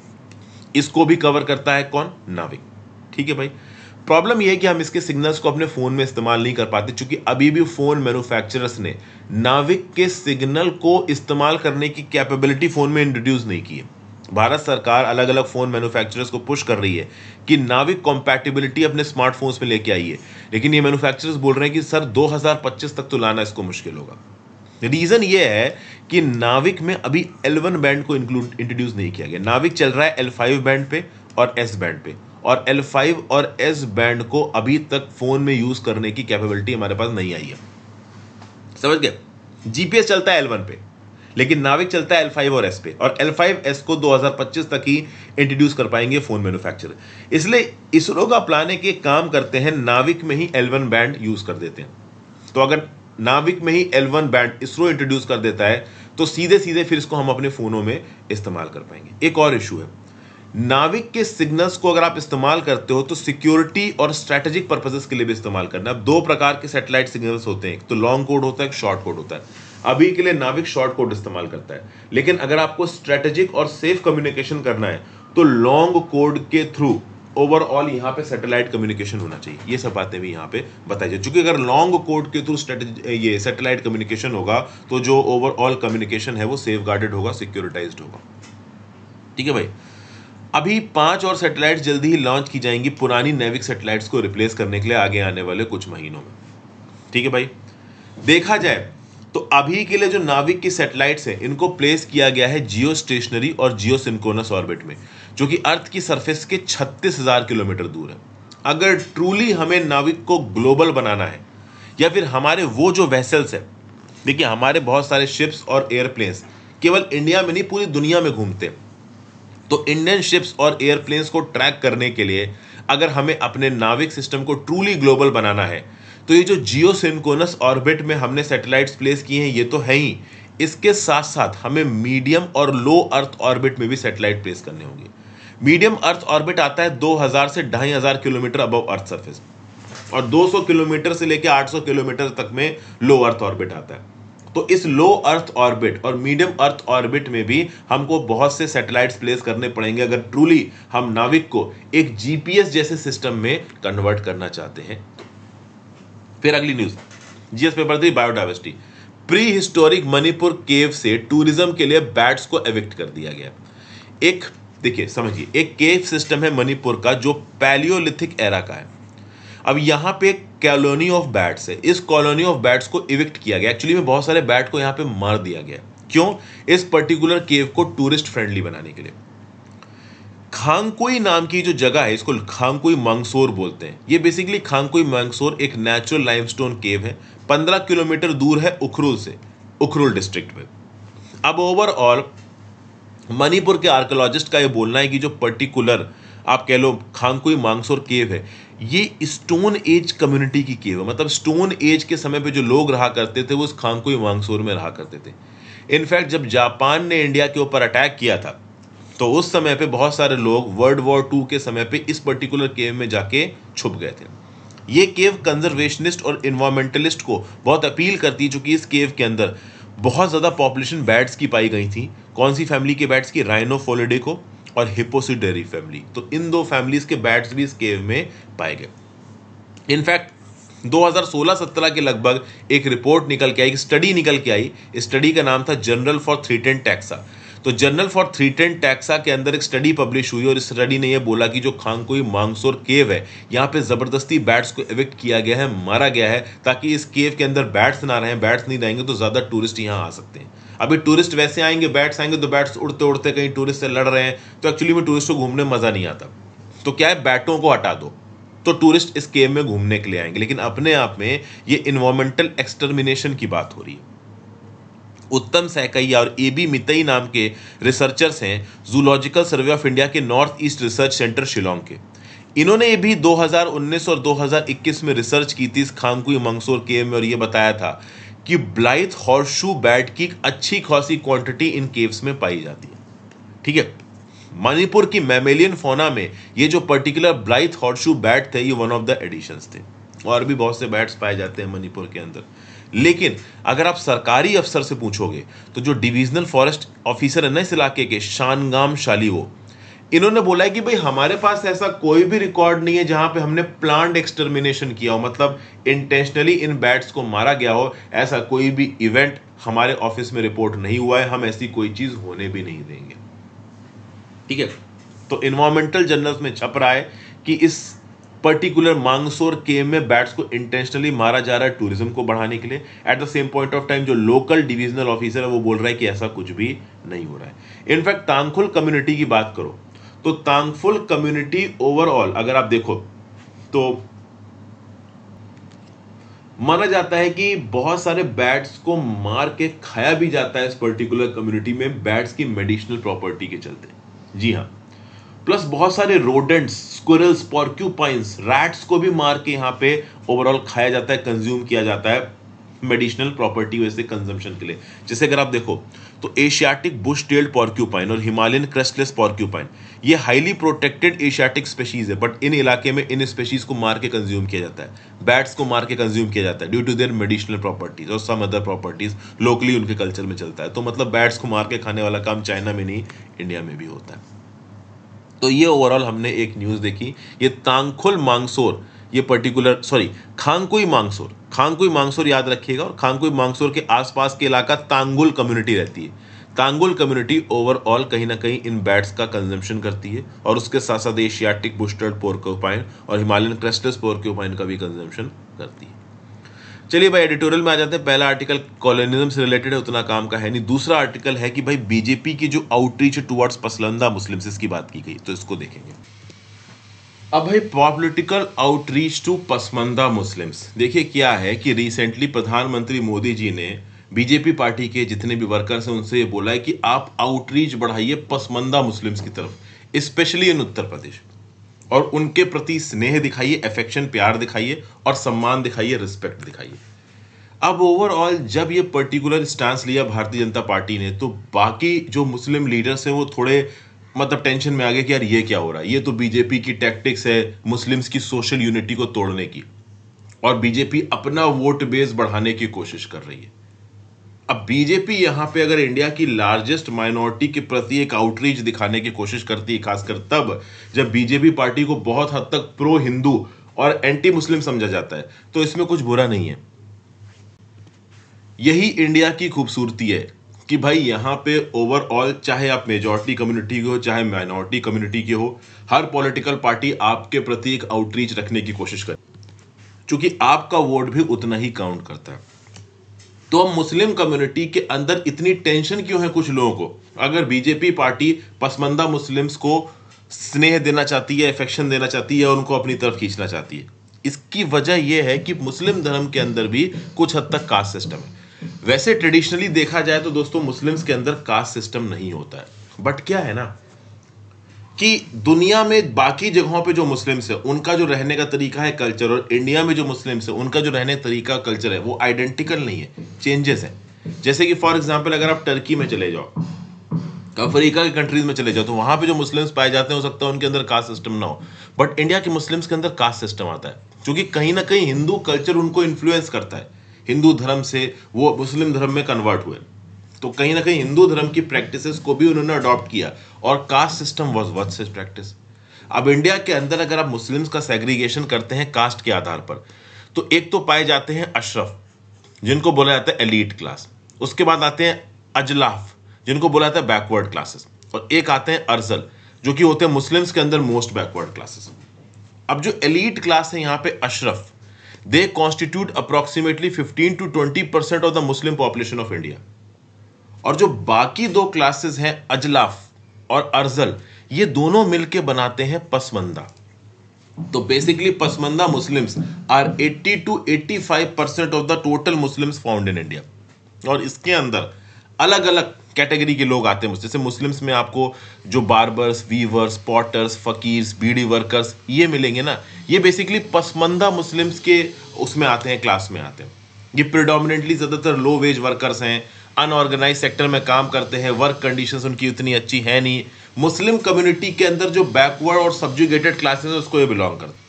इसको भी कवर करता है कौन नाविक ठीक है भाई प्रॉब्लम यह है कि हम इसके सिग्नल्स को अपने फ़ोन में इस्तेमाल नहीं कर पाते चूंकि अभी भी फ़ोन मैन्युफैक्चरर्स ने नाविक के सिग्नल को इस्तेमाल करने की कैपेबिलिटी फ़ोन में इंट्रोड्यूस नहीं की है भारत सरकार अलग अलग फ़ोन मैन्युफैक्चरर्स को पुश कर रही है कि नाविक कॉम्पैटिबिलिटी अपने स्मार्टफोन्स में लेके आई है लेकिन ये मैन्युफैक्चरर्स बोल रहे हैं कि सर 2025 तक तो लाना इसको मुश्किल होगा रीज़न ये है कि नाविक में अभी एल बैंड को इंक्लूड इंट्रोड्यूस नहीं किया गया नाविक चल रहा है एल बैंड पे और एस बैंड पे और L5 और S बैंड को अभी तक फ़ोन में यूज़ करने की कैपेबिलिटी हमारे पास नहीं आई है समझ गए जीपीएस चलता है L1 पे लेकिन नाविक चलता है L5 और S पे और S को 2025 तक ही इंट्रोड्यूस कर पाएंगे फ़ोन मैन्युफैक्चरर इसलिए इसरो का प्लान है कि काम करते हैं नाविक में ही L1 बैंड यूज़ कर देते हैं तो अगर नाविक में ही L1 बैंड इसरो इंट्रोड्यूस कर देता है तो सीधे सीधे फिर इसको हम अपने फ़ोनों में इस्तेमाल कर पाएंगे एक और इशू है नाविक के सिग्नल्स को अगर आप इस्तेमाल करते हो तो सिक्योरिटी और स्ट्रेटेजिक पर्पजेस के लिए भी इस्तेमाल करना अब दो प्रकार के सैटेलाइट सिग्नल्स होते हैं एक तो लॉन्ग कोड होता है एक शॉर्ट कोड होता है अभी के लिए नाविक शॉर्ट कोड इस्तेमाल करता है लेकिन अगर आपको स्ट्रेटेजिक और सेफ कम्युनिकेशन करना है तो लॉन्ग कोड के थ्रू ओवरऑल यहाँ पे सैटेलाइट कम्युनिकेशन होना चाहिए ये सब बातें भी यहाँ पे बताई जाए चूंकि अगर लॉन्ग कोड के थ्रू ये सैटेलाइट कम्युनिकेशन होगा तो जो ओवरऑल कम्युनिकेशन है वो सेफ गार्डेड होगा सिक्योरिटाइज होगा ठीक है भाई अभी पांच और सैटेलाइट जल्दी ही लॉन्च की जाएंगी पुरानी नेविक सैटेलाइट्स को रिप्लेस करने के लिए आगे आने वाले कुछ महीनों में ठीक है भाई देखा जाए तो अभी के लिए जो नाविक की सैटेलाइट्स हैं इनको प्लेस किया गया है जियो स्टेशनरी और जियो सिंकोनस ऑर्बिट में जो कि अर्थ की सरफेस के छत्तीस हजार किलोमीटर दूर है अगर ट्रूली हमें नाविक को ग्लोबल बनाना है या फिर हमारे वो जो वेसल्स है देखिए हमारे बहुत सारे शिप्स और एयरप्लेन्स केवल इंडिया में नहीं पूरी दुनिया में घूमते हैं तो इंडियन शिप्स और एयरप्लेन्स को ट्रैक करने के लिए अगर हमें अपने नाविक सिस्टम को ट्रूली ग्लोबल बनाना है तो ये जो जियो सिंकोनस ऑर्बिट में हमने सैटेलाइट्स प्लेस किए हैं ये तो है ही इसके साथ साथ हमें मीडियम और लो अर्थ ऑर्बिट में भी सैटेलाइट प्लेस करने होंगे मीडियम अर्थ ऑर्बिट आता है 2000 से ढाई हजार किलोमीटर अबव अर्थ सरफेस और 200 किलोमीटर से लेकर 800 किलोमीटर तक में लो अर्थ ऑर्बिट आता है तो इस लो अर्थ ऑर्बिट और मीडियम अर्थ ऑर्बिट में भी हमको बहुत से सैटेलाइट्स प्लेस करने पड़ेंगे अगर ट्रूली हम नाविक को एक जीपीएस जैसे सिस्टम में कन्वर्ट करना चाहते हैं फिर अगली news GS paper three biodiversity prehistoric Manipur cave से टूरिज्म के लिए बैट्स को एविक्ट कर दिया गया एक देखिए समझिए एक केव सिस्टम है मणिपुर का जो पैलियोलिथिक एरा का है अब यहां पे कॉलोनी ऑफ बैट्स है इस कॉलोनी ऑफ बैट्स को इविक्ट किया गया एक्चुअली में बहुत सारे बैट को यहाँ पे मार दिया गया क्यों इस पर्टिकुलर केव को टूरिस्ट फ्रेंडली बनाने के लिए खांगकुई नाम की जो जगह है इसको खांगकुई मंगसोर बोलते हैं ये बेसिकली खांगकुई मंगसोर एक नेचुरल लाइमस्टोन केव है पंद्रह किलोमीटर दूर है उखरुल से उखरुल डिस्ट्रिक्ट में अब ओवरऑल मणिपुर के आर्कोलॉजिस्ट का ये बोलना है कि जो पर्टिकुलर आप कह लो खांगकुई मांगसोर केव है ये स्टोन एज कम्युनिटी की केव है मतलब स्टोन एज के समय पे जो लोग रहा करते थे वो इस खांकुई वांगसोर में रहा करते थे इनफैक्ट जब जापान ने इंडिया के ऊपर अटैक किया था तो उस समय पे बहुत सारे लोग वर्ल्ड वॉर टू के समय पे इस पर्टिकुलर केव में जाके छुप गए थे ये केव कंजर्वेशनिस्ट और इन्वायरमेंटलिस्ट को बहुत अपील करती चूँकि इस केव के अंदर बहुत ज़्यादा पॉपुलेशन बैट्स की पाई गई थी कौन सी फैमिली के बैट्स की राइनोफोलिडे को और हिपोसिडेरी फैमिली तो इन दो फैमिलीज के बैट्स भी इस केव में पाए गए इनफैक्ट 2016-17 के लगभग एक रिपोर्ट निकल के आई एक स्टडी निकल के आई स्टडी का नाम था journal for threatened taxa तो journal for threatened taxa के अंदर एक स्टडी पब्लिश हुई और इस स्टडी ने यह बोला कि जो खांगकोई मांगसोर केव है यहाँ पे ज़बरदस्ती बैट्स को इवेक्ट किया गया है मारा गया है ताकि इस केव के अंदर बैट्स ना रहे बैट्स नहीं रहेंगे तो ज़्यादा टूरिस्ट यहाँ आ सकते हैं अभी टूरिस्ट वैसे आएंगे बैट्स आएंगे तो बैट्स उड़ते उड़ते कहीं टूरिस्ट से लड़ रहे हैं तो एक्चुअली में टूरिस्ट को घूमने मज़ा नहीं आता तो क्या है बैटों को हटा दो तो टूरिस्ट इस केव में घूमने के लिए आएंगे लेकिन अपने आप में ये इन्वायरमेंटल एक्सटर्मिनेशन की बात हो रही है उत्तम सहकैया और ए बी मितई नाम के रिसर्चर्स हैं जूलॉजिकल सर्वे ऑफ इंडिया के north east research centre Shillong के इन्होंने ये भी 2019 और 2021 में रिसर्च की थी इस खांगकुई मंगसोर केव में और ये बताया था कि ब्लाइथ हॉर्शू बैट की अच्छी खासी क्वांटिटी इन केव्स में पाई जाती है ठीक है मणिपुर की मेमेलियन फोना में ये जो पर्टिकुलर ब्लाइथ हॉर्शू बैट थे ये वन ऑफ द एडिशंस थे और भी बहुत से बैट्स पाए जाते हैं मणिपुर के अंदर लेकिन अगर आप सरकारी अफसर से पूछोगे तो जो डिविजनल फॉरेस्ट ऑफिसर है ना इस इलाके के शानगाम शालीवो इन्होंने बोला है कि भाई हमारे पास ऐसा कोई भी रिकॉर्ड नहीं है जहां पे हमने प्लांट एक्सटर्मिनेशन किया हो मतलब इंटेंशनली इन बैट्स को मारा गया हो ऐसा कोई भी इवेंट हमारे ऑफिस में रिपोर्ट नहीं हुआ है हम ऐसी कोई चीज होने भी नहीं देंगे ठीक है तो इन्वायरमेंटल जर्नल्स में छप रहा है कि इस पर्टिकुलर मांगसोर केम में बैट्स को इंटेंशनली मारा जा रहा है टूरिज्म को बढ़ाने के लिए at the same point of time जो लोकल डिविजनल ऑफिसर है वो बोल रहा है कि ऐसा कुछ भी नहीं हो रहा है इनफैक्ट तांगखुल कम्युनिटी की बात करो तो तांगफुल कम्युनिटी ओवरऑल अगर आप देखो तो माना जाता है कि बहुत सारे बैट्स को मार के खाया भी जाता है इस पर्टिकुलर कम्युनिटी में बैट्स की मेडिसिनल प्रॉपर्टी के चलते जी हाँ प्लस बहुत सारे रोडेंट्स स्क्विरल्स पॉर्क्यूपाइंस रैट्स को भी मार के यहाँ पे ओवरऑल खाया जाता है कंज्यूम किया जाता है मेडिसिनल प्रॉपर्टी वैसे कंजम्पशन के लिए जैसे अगर आप देखो तो एशियाटिक बुश टेल्ड पॉर्क्यूपाइन और हिमालयन क्रेस्टलेस पॉर्क्यूपाइन ये हाईली प्रोटेक्टेड एशियाटिक स्पेशीज़ है बट इन इलाके में इन स्पेशीज़ को मार के कंज्यूम किया जाता है बैट्स को मार के कंज्यूम किया जाता है due to their medicinal properties और सम अदर प्रॉपर्टीज़ लोकली उनके कल्चर में चलता है तो मतलब बैट्स को मार के खाने वाला काम चाइना में नहीं इंडिया में भी होता है तो ये ओवरऑल हमने एक न्यूज़ देखी ये तांगखुल मांगसोर ये पर्टिकुलर सॉरी खांगकुई मांगसोर खांगकुई मांगसोर याद रखिएगा और खांगकुई मांगसोर के आसपास के इलाका तांगुल कम्युनिटी रहती है कांगोल कम्युनिटी ओवरऑल कहीं ना कहीं इन बैट्स का कंजम्पशन करती है और उसके साथ साथ एशियाटिक बुस्टर्ड पोर्कोपाइन और हिमालयन क्रेस्टस पोर्कोपाइन का भी कंजम्पशन करती है चलिए भाई एडिटोरियल में आ जाते हैं पहला आर्टिकल कॉलोनिज्म से रिलेटेड है उतना काम का है नहीं दूसरा आर्टिकल है कि भाई बीजेपी की जो आउटरीच टुवर्ड्स पसलंदा मुस्लिम इसकी बात की गई तो इसको देखेंगे अब भाई political outreach to Pasmanda Muslims देखिए क्या है कि रिसेंटली प्रधानमंत्री मोदी जी ने बीजेपी पार्टी के जितने भी वर्कर्स हैं उनसे ये बोला है कि आप आउटरीच बढ़ाइए पसमंदा मुस्लिम्स की तरफ स्पेशली इन उत्तर प्रदेश और उनके प्रति स्नेह दिखाइए अफेक्शन प्यार दिखाइए और सम्मान दिखाइए रिस्पेक्ट दिखाइए अब ओवरऑल जब ये पर्टिकुलर स्टांस लिया भारतीय जनता पार्टी ने तो बाकी जो मुस्लिम लीडर्स हैं वो थोड़े मतलब टेंशन में आ गए कि यार ये क्या हो रहा है ये तो बीजेपी की टैक्टिक्स है मुस्लिम्स की सोशल यूनिटी को तोड़ने की और बीजेपी अपना वोट बेस बढ़ाने की कोशिश कर रही है अब बीजेपी यहां पे अगर इंडिया की लार्जेस्ट माइनॉरिटी के प्रति एक आउटरीच दिखाने की कोशिश करती है खासकर तब जब बीजेपी पार्टी को बहुत हद तक प्रो हिंदू और एंटी मुस्लिम समझा जाता है तो इसमें कुछ बुरा नहीं है यही इंडिया की खूबसूरती है कि भाई यहां पे ओवरऑल चाहे आप मेजॉरिटी कम्युनिटी के हो चाहे माइनॉरिटी कम्युनिटी के हो हर पॉलिटिकल पार्टी आपके प्रति एक आउटरीच रखने की कोशिश करे चूंकि आपका वोट भी उतना ही काउंट करता है तो अब मुस्लिम कम्युनिटी के अंदर इतनी टेंशन क्यों है कुछ लोगों को अगर बीजेपी पार्टी पसमंदा मुस्लिम्स को स्नेह देना चाहती है इफेक्शन देना चाहती है और उनको अपनी तरफ खींचना चाहती है इसकी वजह यह है कि मुस्लिम धर्म के अंदर भी कुछ हद तक कास्ट सिस्टम है वैसे ट्रेडिशनली देखा जाए तो दोस्तों मुस्लिम्स के अंदर कास्ट सिस्टम नहीं होता है बट क्या है ना कि दुनिया में बाकी जगहों पे जो मुस्लिम्स है उनका जो रहने का तरीका है कल्चर और इंडिया में जो मुस्लिम्स है उनका जो रहने का तरीका कल्चर है वो आइडेंटिकल नहीं है चेंजेस हैं जैसे कि फॉर एग्जाम्पल अगर आप टर्की में चले जाओ अफ्रीका के कंट्रीज में चले जाओ तो वहाँ पे जो मुस्लिम्स पाए जाते हैं हो सकता है उनके अंदर कास्ट सिस्टम ना हो बट इंडिया के मुस्लिम्स के अंदर कास्ट सिस्टम आता है क्योंकि कहीं ना कहीं हिंदू कल्चर उनको इन्फ्लुएंस करता है हिंदू धर्म से वो मुस्लिम धर्म में कन्वर्ट हुए तो कहीं ना कहीं हिंदू धर्म की प्रैक्टिसेस को भी उन्होंने अडॉप्ट किया और caste system was worth his practice अब इंडिया के अंदर अगर आप मुस्लिम्स का सेग्रीगेशन करते हैं कास्ट के आधार पर तो एक तो पाए जाते हैं अशरफ जिनको बोला जाता है एलिट क्लास उसके बाद आते हैं अजलाफ जिनको बोला जाता है बैकवर्ड क्लासेस और एक आते हैं अर्जल जो कि होते हैं मुस्लिम्स के अंदर मोस्ट बैकवर्ड क्लासेस अब जो एलिट क्लास है यहाँ पे Ashraf they constitute approximately 15 to 20 percent of the Muslim population of India और जो बाकी दो क्लासेस हैं अजलाफ और अर्जल ये दोनों मिलके बनाते हैं पसमंदा तो basically Pasmanda Muslims are 80 to 85 percent of the total Muslims found in India और इसके अंदर अलग अलग कैटेगरी के लोग आते हैं जैसे मुस्लिम्स में आपको जो barbers weavers potters fakirs beedi workers ये मिलेंगे ना ये बेसिकली पसमंदा मुस्लिम्स के उसमें आते हैं क्लास में आते हैं ये प्रिडोमिनेटली ज़्यादातर लो वेज वर्कर्स हैं अनऑर्गेनाइज सेक्टर में काम करते हैं वर्क कंडीशन उनकी उतनी अच्छी है नहीं मुस्लिम कम्युनिटी के अंदर जो बैकवर्ड और सब्जुगेटेड क्लासेस है उसको ये बिलोंग करते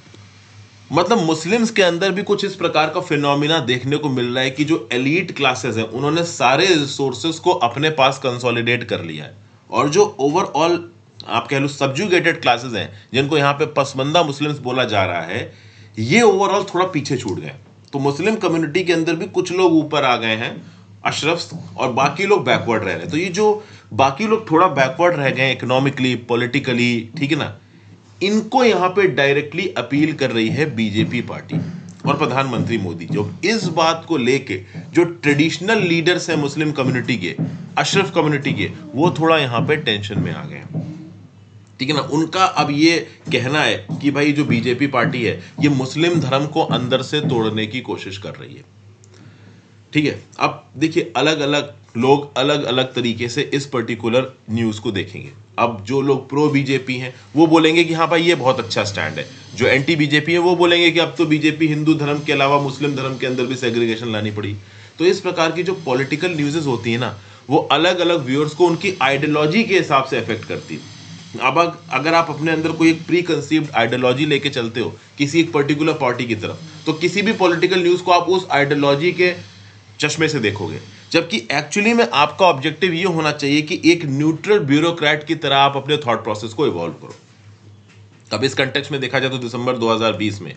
मतलब मुस्लिम्स के अंदर भी कुछ इस प्रकार का फिनोमिना देखने को मिल रहा है कि जो एलिट क्लासेस हैं उन्होंने सारे रिसोर्सेज को अपने पास कंसोलिडेट कर लिया है और जो ओवरऑल आप कह लो सब्जुगेटेड क्लासेस हैं जिनको यहाँ पे पसमंदा मुस्लिम्स बोला जा रहा है ये ओवरऑल थोड़ा पीछे छूट गए तो मुस्लिम कम्युनिटी के अंदर भी कुछ लोग ऊपर आ गए हैं अशरफ तो, और बाकी लोग बैकवर्ड रह रहे तो ये जो बाकी लोग थोड़ा बैकवर्ड रह गए इकोनॉमिकली पॉलिटिकली ठीक है ना इनको यहाँ पे डायरेक्टली अपील कर रही है बीजेपी पार्टी और प्रधानमंत्री मोदी जो इस बात को लेके जो ट्रेडिशनल लीडर्स हैं मुस्लिम कम्युनिटी के अशरफ कम्युनिटी के वो थोड़ा यहाँ पे टेंशन में आ गए ठीक है ना उनका अब ये कहना है कि भाई जो बीजेपी पार्टी है ये मुस्लिम धर्म को अंदर से तोड़ने की कोशिश कर रही है ठीक है अब देखिए अलग अलग लोग अलग अलग तरीके से इस पर्टिकुलर न्यूज़ को देखेंगे अब जो लोग प्रो बीजेपी हैं वो बोलेंगे कि हाँ भाई ये बहुत अच्छा स्टैंड है जो एंटी बीजेपी है वो बोलेंगे कि अब तो बीजेपी हिंदू धर्म के अलावा मुस्लिम धर्म के अंदर भी सेग्रीगेशन लानी पड़ी तो इस प्रकार की जो पॉलिटिकल न्यूजेस होती है ना वो अलग अलग व्यूअर्स को उनकी आइडियोलॉजी के हिसाब से अफेक्ट करती है अब अगर आप अपने अंदर कोई एक प्री कंसीव्ड आइडियोलॉजी लेके चलते हो किसी एक पर्टिकुलर पार्टी की तरफ तो किसी भी पॉलिटिकल न्यूज़ को आप उस आइडियोलॉजी के चश्मे से देखोगे जबकि एक्चुअली में आपका ऑब्जेक्टिव ये होना चाहिए कि एक न्यूट्रल ब्यूरोक्रेट की तरह आप अपने थॉट प्रोसेस को इवॉल्व करो अब इस कंटेक्स में देखा जाए तो दिसंबर 2020 में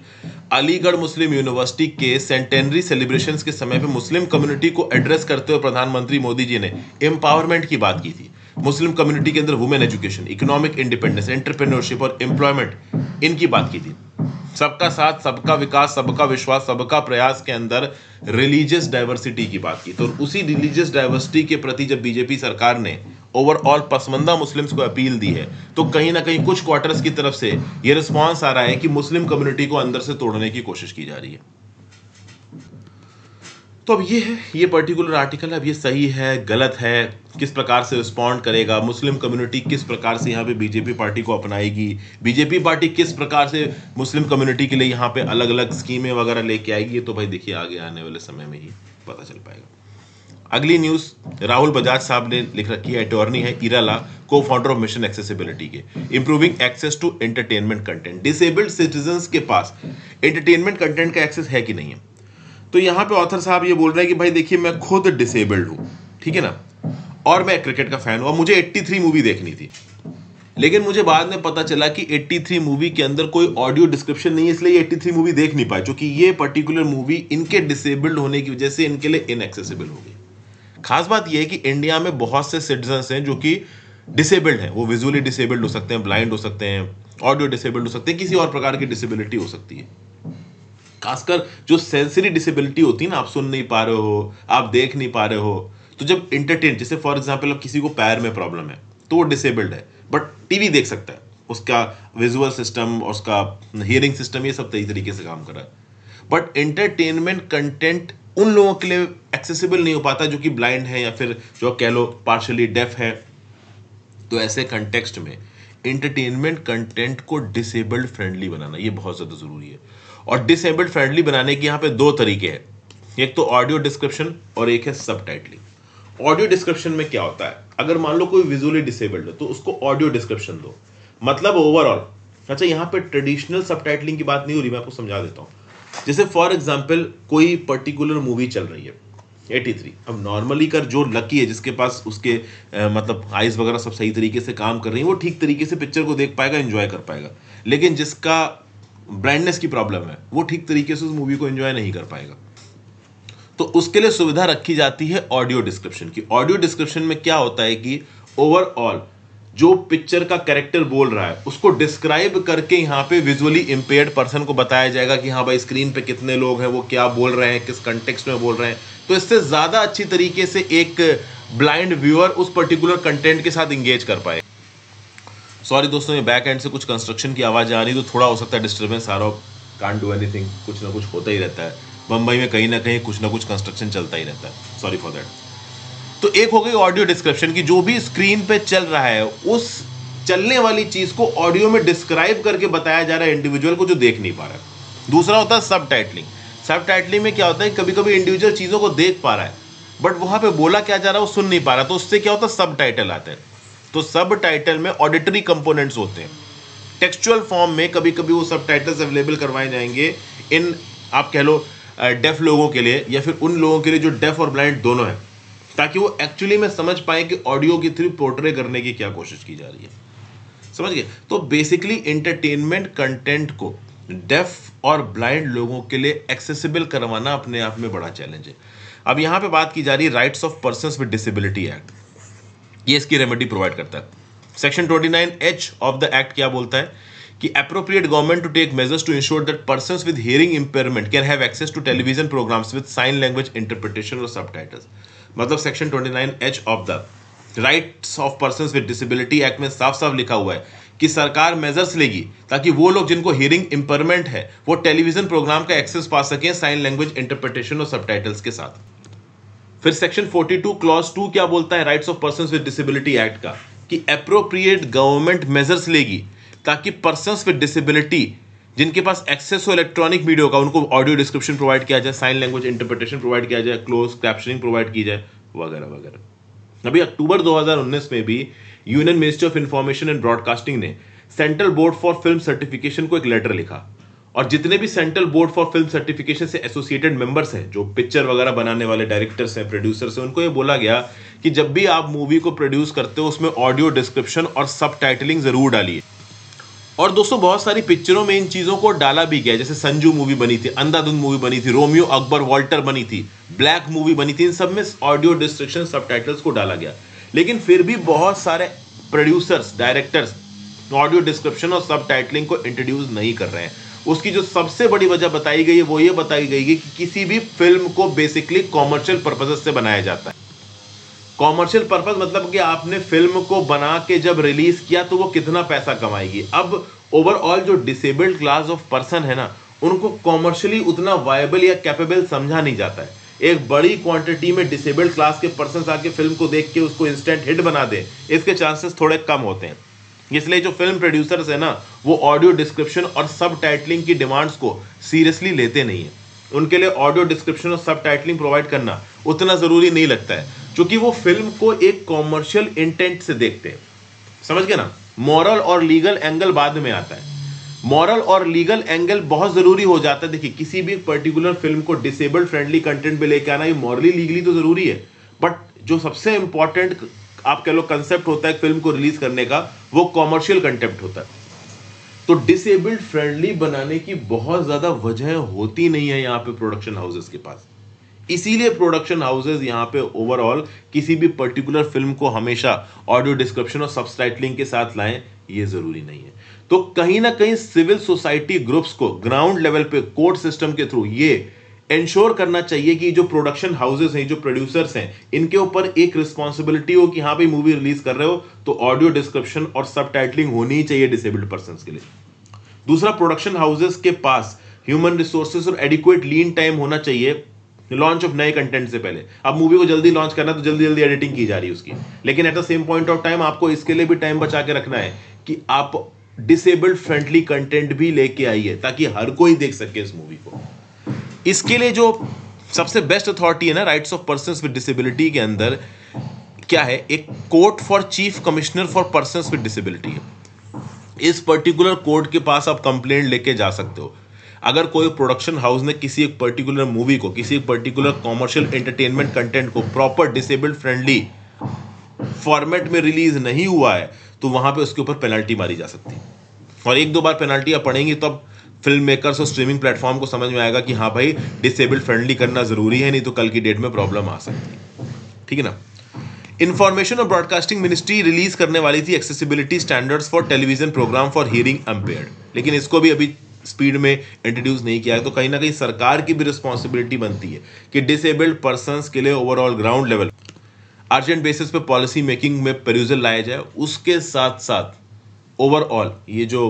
अलीगढ़ मुस्लिम यूनिवर्सिटी के सेंटेनरी सेलिब्रेशन के समय पे मुस्लिम कम्युनिटी को एड्रेस करते हुए प्रधानमंत्री मोदी जी ने एम्पावरमेंट की बात की थी मुस्लिम कम्युनिटी के अंदर women education economic independence entrepreneurship और एम्प्लॉयमेंट इनकी बात की थी सबका साथ सबका विकास सबका विश्वास सबका प्रयास के अंदर रिलीजियस डाइवर्सिटी की बात की तो उसी रिलीजियस डाइवर्सिटी के प्रति जब बीजेपी सरकार ने ओवरऑल पसमंदा मुस्लिम्स को अपील दी है तो कहीं ना कहीं कुछ क्वार्टर्स की तरफ से ये रिस्पॉन्स आ रहा है कि मुस्लिम कम्युनिटी को अंदर से तोड़ने की कोशिश की जा रही है तो अब ये है ये पर्टिकुलर आर्टिकल अब ये सही है गलत है किस प्रकार से रिस्पॉन्ड करेगा मुस्लिम कम्युनिटी किस प्रकार से यहाँ पे बीजेपी पार्टी को अपनाएगी बीजेपी पार्टी किस प्रकार से मुस्लिम कम्युनिटी के लिए यहाँ पे अलग अलग स्कीमें वगैरह लेके आएगी ये तो भाई देखिए आगे आने वाले समय में ही पता चल पाएगा अगली न्यूज राहुल बजाज साहब ने लिख रखी है अटॉर्नी है इराला को फाउंडर ऑफ मिशन एक्सेसिबिलिटी के improving access to entertainment content disabled citizen के पास एंटरटेनमेंट कंटेंट का एक्सेस है कि नहीं है तो यहां पे ऑथर साहब ये बोल रहे हैं कि भाई देखिए मैं खुद डिसेबल्ड हूँ ठीक है ना और मैं क्रिकेट का फैन हूं मुझे 83 मूवी देखनी थी लेकिन मुझे बाद में पता चला कि 83 मूवी के अंदर कोई ऑडियो डिस्क्रिप्शन नहीं है इसलिए 83 मूवी देख नहीं पाए क्योंकि ये पर्टिकुलर मूवी इनके डिसेबल्ड होने की वजह से इनके लिए इनएक्सेसिबल होगी खास बात यह है कि इंडिया में बहुत से सिटीजन हैं जो कि डिसेबल्ड हैं वो विजुअली डिसेबल्ड हो सकते हैं ब्लाइंड हो सकते हैं ऑडियो डिसेबल्ड हो सकते हैं किसी और प्रकार की डिसेबिलिटी हो सकती है खासकर जो सेंसरी डिसेबिलिटी होती है ना आप सुन नहीं पा रहे हो आप देख नहीं पा रहे हो तो जब इंटरटेन जैसे फॉर एग्जाम्पल अब किसी को पैर में प्रॉब्लम है तो वो डिसेबल्ड है बट टीवी देख सकता है उसका विजुअल सिस्टम और उसका हियरिंग सिस्टम ये सब सही तरीके से काम कर रहा है बट एंटरटेनमेंट कंटेंट उन लोगों के लिए एक्सेसिबल नहीं हो पाता जो कि ब्लाइंड है या फिर जो कह लो पार्शली डेफ है तो ऐसे कंटेक्स्ट में एंटरटेनमेंट कंटेंट को डिसेबल्ड फ्रेंडली बनाना ये बहुत ज़्यादा ज़रूरी है और डिसेबल्ड फ्रेंडली बनाने के यहाँ पे दो तरीके हैं एक तो ऑडियो डिस्क्रिप्शन और एक है सब टाइटलिंग ऑडियो डिस्क्रिप्शन में क्या होता है अगर मान लो कोई विजुअली डिसेबल्ड है तो उसको ऑडियो डिस्क्रिप्शन दो मतलब ओवरऑल अच्छा यहाँ पे ट्रेडिशनल सब की बात नहीं हो रही मैं आपको समझा देता हूँ जैसे फॉर एग्जाम्पल कोई पर्टिकुलर मूवी चल रही है 83 अब नॉर्मली कर जो लकी है जिसके पास उसके आ, मतलब आइज वगैरह सब सही तरीके से काम कर रही है वो ठीक तरीके से पिक्चर को देख पाएगा एंजॉय कर पाएगा लेकिन जिसका ब्राइंडनेस की प्रॉब्लम है वो ठीक तरीके से उस मूवी को एंजॉय नहीं कर पाएगा तो उसके लिए सुविधा रखी जाती है ऑडियो डिस्क्रिप्शन की ऑडियो डिस्क्रिप्शन में क्या होता है कि ओवरऑल जो पिक्चर का कैरेक्टर बोल रहा है उसको डिस्क्राइब करके यहाँ पे विजुअली इम्पेयर्ड पर्सन को बताया जाएगा कि हाँ भाई स्क्रीन पे कितने लोग हैं वो क्या बोल रहे हैं किस कंटेक्स में बोल रहे हैं तो इससे ज़्यादा अच्छी तरीके से एक ब्लाइंड व्यूअर उस पर्टिकुलर कंटेंट के साथ इंगेज कर पाए सॉरी दोस्तों ये बैक एंड से कुछ कंस्ट्रक्शन की आवाज़ आ रही तो थोड़ा हो सकता है डिस्टर्बेंस आ रहा हो कान डू एनीथिंग कुछ ना कुछ होता ही रहता है बम्बई में कहीं ना कहीं कुछ ना कुछ कंस्ट्रक्शन चलता ही रहता है सॉरी फॉर दैट तो एक हो गई ऑडियो डिस्क्रिप्शन की जो भी स्क्रीन पे चल रहा है उस चलने वाली चीज़ को ऑडियो में डिस्क्राइब करके बताया जा रहा है इंडिविजुअल को जो देख नहीं पा रहा है दूसरा होता है सब टाइटलिंग सब टाइटलिंग में क्या होता है कभी कभी इंडिविजुअल चीज़ों को देख पा रहा है बट वहाँ पे बोला क्या जा रहा है वो सुन नहीं पा रहा तो उससे क्या होता है सब टाइटल आते हैं तो सब टाइटल में ऑडिटरी कंपोनेंट्स होते हैं टेक्सचुअल फॉर्म में कभी कभी वो सब टाइटल्स अवेलेबल करवाए जाएंगे इन आप कह लो डेफ लोगों के लिए या फिर उन लोगों के लिए जो डेफ और ब्लाइंड दोनों हैं ताकि वो एक्चुअली में समझ पाए कि ऑडियो के थ्रू पोर्ट्रे करने की क्या कोशिश की जा रही है समझ गए तो बेसिकली इंटरटेनमेंट कंटेंट को डेफ और ब्लाइंड लोगों के लिए एक्सेसिबल करवाना अपने आप में बड़ा चैलेंज है अब यहाँ पे बात की जा रही है Rights of Person with Disability Act ये इसकी रेमेडी प्रोवाइड करता है section 29 H of the Act क्या बोलता है कि appropriate government to take measures to ensure that person with hearing impairment can have access to television programmes with sign language interpretation और सब मतलब section 29 H of the Rights of Person with Disability Act में साफ साफ लिखा हुआ है कि सरकार मेजर्स लेगी ताकि वो लोग जिनको हियरिंग इंपेयरमेंट है वो टेलीविजन प्रोग्राम का एक्सेस पा सकें साइन लैंग्वेज इंटरप्रिटेशन और सबटाइटल्स के साथ फिर सेक्शन 42 क्लॉज 2 क्या बोलता है Rights of Person with Disability Act का कि अप्रोप्रिएट गवर्नमेंट मेजर्स लेगी ताकि पर्सन विद डिसेबिलिटी जिनके पास एक्सेस हो इलेक्ट्रॉनिक मीडिया का उनको ऑडियो डिस्क्रिप्शन प्रोवाइड किया जाए साइन लैंग्वेज इंटरप्रिटेशन प्रोवाइड किया जाए क्लोज कैप्शनिंग प्रोवाइड की जाए वगैरह वगैरह अभी अक्टूबर 2019 में भी Union Ministry of Information and Broadcasting ने Central Board for Film Certification को एक लेटर लिखा और जितने भी Central Board for Film Certification से एसोसिएटेड मेंबर्स हैं जो पिक्चर वगैरह बनाने वाले डायरेक्टर्स हैं प्रोड्यूसर्स हैं उनको ये बोला गया कि जब भी आप मूवी को प्रोड्यूस करते हो उसमें ऑडियो डिस्क्रिप्शन और सब ज़रूर डालिए और दोस्तों बहुत सारी पिक्चरों में इन चीज़ों को डाला भी गया जैसे संजू मूवी बनी थी अंधाधुन मूवी बनी थी रोमियो अकबर वॉल्टर बनी थी ब्लैक मूवी बनी थी इन सब में ऑडियो डिस्क्रिप्शन सब को डाला गया लेकिन फिर भी बहुत सारे प्रोड्यूसर्स डायरेक्टर्स ऑडियो डिस्क्रिप्शन और सब को इंट्रोड्यूस नहीं कर रहे हैं उसकी जो सबसे बड़ी वजह बताई गई है वो ये बताई गई है कि किसी भी फिल्म को बेसिकली कॉमर्शियल पर्पजेस से बनाया जाता है कॉमर्शियल पर्पज मतलब कि आपने फिल्म को बना के जब रिलीज किया तो वो कितना पैसा कमाएगी अब ओवरऑल जो डिसेबल्ड क्लास ऑफ पर्सन है ना उनको कॉमर्शियली उतना वायबल या कैपेबल समझा नहीं जाता है एक बड़ी क्वांटिटी में डिसेबल्ड क्लास के पर्सन आके फिल्म को देख के उसको इंस्टेंट हिट बना दें इसके चांसेस थोड़े कम होते हैं इसलिए जो फिल्म प्रोड्यूसर्स है ना वो ऑडियो डिस्क्रिप्शन और सब टाइटलिंग की डिमांड्स को सीरियसली लेते नहीं है उनके लिए ऑडियो डिस्क्रिप्शन और सब टाइटलिंग प्रोवाइड करना उतना ज़रूरी नहीं लगता है क्योंकि वो फिल्म को एक कॉमर्शियल इंटेंट से देखते हैं समझ गए ना मॉरल और लीगल एंगल बाद में आता है मॉरल और लीगल एंगल बहुत ज़रूरी हो जाता है देखिए किसी भी पर्टिकुलर फिल्म को डिसेबल्ड फ्रेंडली कंटेंट पे लेके आना ये मॉरली लीगली तो ज़रूरी है बट जो सबसे इंपॉर्टेंट आप कह लो कंसेप्ट होता है फिल्म को रिलीज करने का वो कॉमर्शियल कंटेप्ट होता है तो डिसेबल्ड फ्रेंडली बनाने की बहुत ज्यादा वजह होती नहीं है यहां पे प्रोडक्शन हाउसेस के पास इसीलिए प्रोडक्शन हाउसेस यहां पे ओवरऑल किसी भी पर्टिकुलर फिल्म को हमेशा ऑडियो डिस्क्रिप्शन और सबस्टाइटलिंग के साथ लाएं ये जरूरी नहीं है तो कहीं ना कहीं सिविल सोसाइटी ग्रुप्स को ग्राउंड लेवल पे कोर्ट सिस्टम के थ्रू ये इंश्योर करना चाहिए कि जो प्रोडक्शन हाउसेस हैं जो प्रोड्यूसर्स हैं इनके ऊपर एक रिस्पॉन्सिबिलिटी हो कि हाँ भाई मूवी रिलीज कर रहे हो तो ऑडियो डिस्क्रिप्शन और सब होनी ही चाहिए डिसेबल्ड पर्सन के लिए दूसरा प्रोडक्शन हाउसेस के पास ह्यूमन रिसोर्सेज और एडिक्वेट लीन टाइम होना चाहिए लॉन्च ऑफ नए कंटेंट से पहले अब मूवी को जल्दी लॉन्च करना तो जल्दी जल्दी एडिटिंग की जा रही है उसकी लेकिन at the same point of time आपको इसके लिए भी टाइम बचा के रखना है कि आप डिसेबल्ड फ्रेंडली कंटेंट भी लेके आइए ताकि हर कोई देख सके इस मूवी को इसके लिए जो सबसे बेस्ट अथॉरिटी है ना Rights of Person with Disability के अंदर क्या है एक court for Chief Commissioner for Person with Disability है इस पर्टिकुलर कोर्ट के पास आप कंप्लेन लेके जा सकते हो अगर कोई प्रोडक्शन हाउस ने किसी एक पर्टिकुलर मूवी को किसी एक पर्टिकुलर कॉमर्शियल एंटरटेनमेंट कंटेंट को प्रॉपर डिसेबल्ड फ्रेंडली फॉर्मेट में रिलीज नहीं हुआ है तो वहां पे उसके ऊपर पेनल्टी मारी जा सकती है और एक दो बार पेनल्टी आप पड़ेंगी तब तो फिल्म मेकर्स और स्ट्रीमिंग प्लेटफॉर्म को समझ में आएगा कि हाँ भाई डिसेबल्ड फ्रेंडली करना ज़रूरी है नहीं तो कल की डेट में प्रॉब्लम आ सकती है ठीक है ना इंफॉर्मेशन और ब्रॉडकास्टिंग मिनिस्ट्री रिलीज करने वाली थी accessibility standards for television programme for hearing impaired लेकिन इसको भी अभी स्पीड में इंट्रोड्यूस नहीं किया है तो कहीं ना कहीं सरकार की भी रिस्पॉन्सिबिलिटी बनती है कि डिसेबल्ड पर्सन के लिए overall ground level urgent basis पे पॉलिसी मेकिंग में पेरूजल लाया जाए उसके साथ साथ ओवरऑल ये जो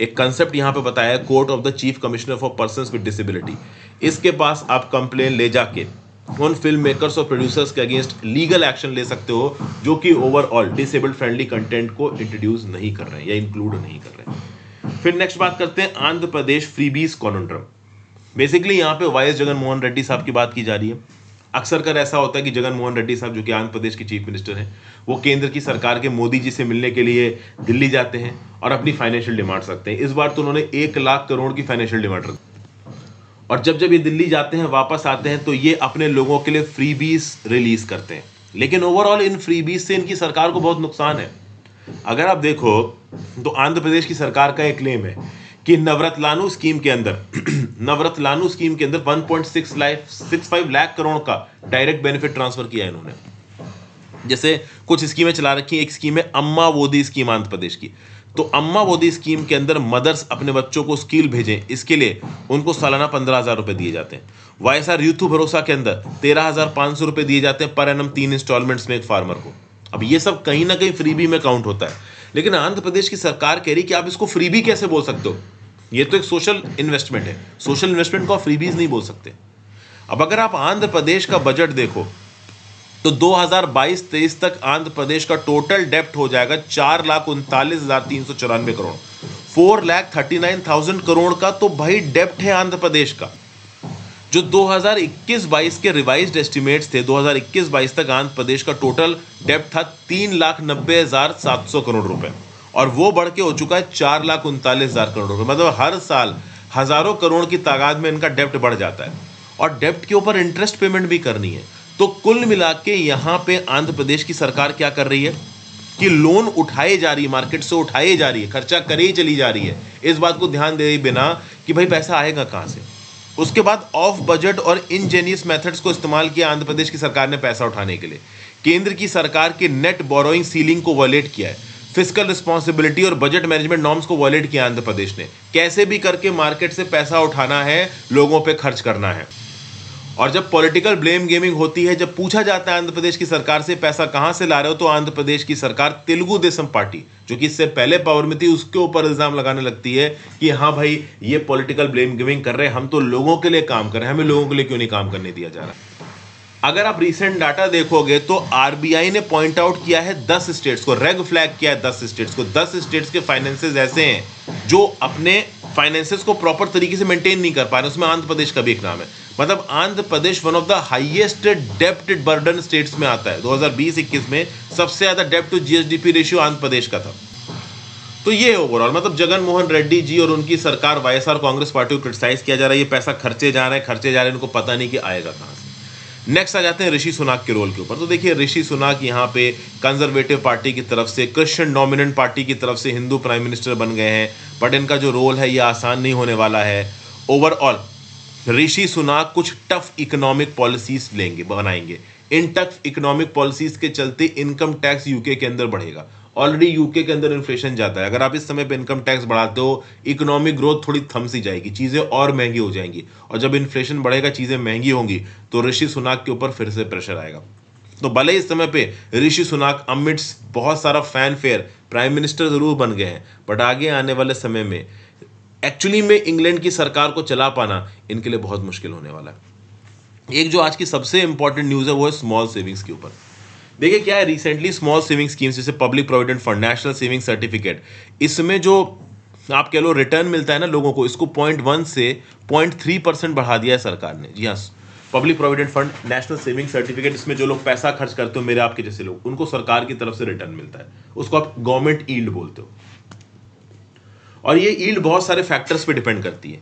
एक कंसेप्ट यहाँ पे बताया है Court of the Chief Commissioner for Person with Disability इसके पास आप कंप्लेन ले जाके उन फिल्म मेकर्स और प्रोड्यूसर्स के अगेंस्ट लीगल एक्शन ले सकते हो जो कि ओवरऑल डिसेबल्ड फ्रेंडली कंटेंट को इंट्रोड्यूस नहीं कर रहे हैं या इंक्लूड नहीं कर रहे हैं फिर नेक्स्ट बात करते हैं Andhra Pradesh freebies conundrum basically यहाँ पे वाई एस जगनमोहन रेड्डी साहब की बात की जा रही है अक्सर कर ऐसा होता है कि जगनमोहन रेड्डी साहब जो कि आंध्र प्रदेश के चीफ मिनिस्टर हैं वो केंद्र की सरकार के मोदी जी से मिलने के लिए दिल्ली जाते हैं और अपनी फाइनेंशियल डिमांड रखते हैं इस बार तो उन्होंने एक लाख करोड़ की फाइनेंशियल डिमांड रखी और जब जब ये दिल्ली जाते हैं वापस आते हैं तो ये अपने लोगों के लिए फ्री रिलीज करते हैं लेकिन ओवरऑल इन फ्री से इनकी सरकार को बहुत नुकसान है अगर आप देखो तो आंध्र प्रदेश की सरकार का एक क्लेम है कि लानू स्कीम के अंदर लानू स्कीम के अंदर 1.6 लाख 65 लाख करोड़ का डायरेक्ट बेनिफिट ट्रांसफर किया है इन्होंने जैसे कुछ स्कीमें चला रखी एक स्कीम है अम्मा वोदी स्कीम आंध्र प्रदेश की तो अम्मा वोदी स्कीम के अंदर मदर्स अपने बच्चों को स्किल भेजें इसके लिए उनको सालाना पंद्रह हज़ार रुपये दिए जाते हैं वाई एस आर यूथू भरोसा के अंदर तेरह हज़ार पाँच सौ रुपये दिए जाते हैं पर एम तीन इंस्टॉलमेंट्स में एक फार्मर को अब ये सब कहीं ना कहीं फ्रीबी में काउंट होता है लेकिन आंध्र प्रदेश की सरकार कह रही कि आप इसको भी कैसे बोल सकते हो ये तो एक सोशल इन्वेस्टमेंट है सोशल इन्वेस्टमेंट को आप भी नहीं बोल सकते अब अगर आप आंध्र प्रदेश का बजट देखो तो 2022-23 तक आंध्र प्रदेश का टोटल डेप्ट हो जाएगा चार लाख उनतालीस हजार तीन सौ चौरानवे crore four lakh thirty nine thousand crore का तो भाई डेप्ट है आंध्र प्रदेश का जो 2021-22 के रिवाइज एस्टिमेट्स थे 2021-22 तक आंध्र प्रदेश का टोटल डेप्ट था तीन लाख नब्बे हजार सात सौ करोड़ रुपए और वो बढ़ के हो चुका है चार लाख उनतालीस हजार करोड़ रुपए मतलब हर साल हजारों करोड़ की तादाद में इनका डेप्ट बढ़ जाता है और डेप्ट के ऊपर इंटरेस्ट पेमेंट भी करनी है तो कुल मिला के यहाँ पे आंध्र प्रदेश की सरकार क्या कर रही है कि लोन उठाए जा रही है मार्केट से उठाए जा रही है खर्चा करे ही चली जा रही है इस बात को ध्यान दे बिना कि भाई पैसा आएगा कहाँ से उसके बाद ऑफ बजट और इनजेनियस मेथड्स को इस्तेमाल किया आंध्र प्रदेश की सरकार ने पैसा उठाने के लिए केंद्र की सरकार के नेट बोरोइंग सीलिंग को वॉलेट किया है फिजिकल रिस्पॉन्सिबिलिटी और बजट मैनेजमेंट नॉर्म्स को वॉलेट किया आंध्र प्रदेश ने कैसे भी करके मार्केट से पैसा उठाना है लोगों पर खर्च करना है और जब पॉलिटिकल ब्लेम गेमिंग होती है जब पूछा जाता है आंध्र प्रदेश की सरकार से पैसा कहां से ला रहे हो तो आंध्र प्रदेश की सरकार तेलुगु देशम पार्टी जो कि इससे पहले पावर में थी उसके ऊपर इल्जाम लगाने लगती है कि हाँ भाई ये पॉलिटिकल ब्लेम गेमिंग कर रहे हैं हम तो लोगों के लिए काम कर रहे हैं हमें लोगों के लिए क्यों नहीं काम करने दिया जा रहा अगर आप रिसेंट डाटा देखोगे तो आरबीआई ने पॉइंट आउट किया है दस स्टेट्स को रेग फ्लैग किया है दस स्टेट्स को दस स्टेट्स के फाइनेंसेस ऐसे हैं जो अपने फाइनेंसेस को प्रॉपर तरीके से मेंटेन नहीं कर पा रहे उसमें आंध्र प्रदेश का भी एक नाम है मतलब Andhra Pradesh one of the highest डेप्ट बर्डन स्टेट्स में आता है 2020-21 में सबसे ज्यादा डेप्ट to GSDP ratio Andhra Pradesh का था तो ये ओवरऑल मतलब जगन मोहन रेड्डी जी और उनकी सरकार वाईएसआर कांग्रेस पार्टी को क्रिटिसाइज किया जा रहा है ये पैसा खर्चे जा रहे हैं खर्चे जा रहे हैं उनको पता नहीं कि आएगा कहाँ से नेक्स्ट आ जाते हैं ऋषि सुनाक के रोल के ऊपर तो देखिए ऋषि सुनाक यहाँ पे कंजर्वेटिव पार्टी की तरफ से क्रिश्चियन डोमिनेंट पार्टी की तरफ से हिंदू प्राइम मिनिस्टर बन गए हैं बट इनका जो रोल है ये आसान नहीं होने वाला है ओवरऑल ऋषि सुनाक कुछ टफ इकोनॉमिक पॉलिसीज लेंगे बनाएंगे इन टफ इकोनॉमिक पॉलिसीज के चलते इनकम टैक्स यूके के अंदर बढ़ेगा ऑलरेडी यूके के अंदर इन्फ्लेशन जाता है अगर आप इस समय पे इनकम टैक्स बढ़ाते हो इकोनॉमिक ग्रोथ थोड़ी थम सी जाएगी चीज़ें और महंगी हो जाएंगी और जब इन्फ्लेशन बढ़ेगा चीज़ें महंगी होंगी तो ऋषि सुनाक के ऊपर फिर से प्रेशर आएगा तो भले इस समय पे ऋषि सुनाक अमिट्स बहुत सारा फैन फेयर प्राइम मिनिस्टर जरूर बन गए हैं बट आगे आने वाले समय में एक्चुअली में इंग्लैंड की सरकार को चला पाना इनके लिए बहुत मुश्किल होने वाला है एक जो आज की सबसे इंपॉर्टेंट न्यूज़ है वो है स्मॉल सेविंग्स के ऊपर देखिए क्या है रिसेंटली स्मॉल सेविंग स्कीम्स जैसे public provident fund national saving certificate इसमें जो आप कह लो रिटर्न मिलता है ना लोगों को इसको पॉइंट वन से पॉइंट थ्री परसेंट बढ़ा दिया है सरकार ने जी हाँ public provident fund national saving certificate इसमें जो लोग पैसा खर्च करते हो मेरे आपके जैसे लोग उनको सरकार की तरफ से रिटर्न मिलता है उसको आप गवर्नमेंट ईल्ड बोलते हो और ये ईल्ड बहुत सारे फैक्टर्स पे डिपेंड करती है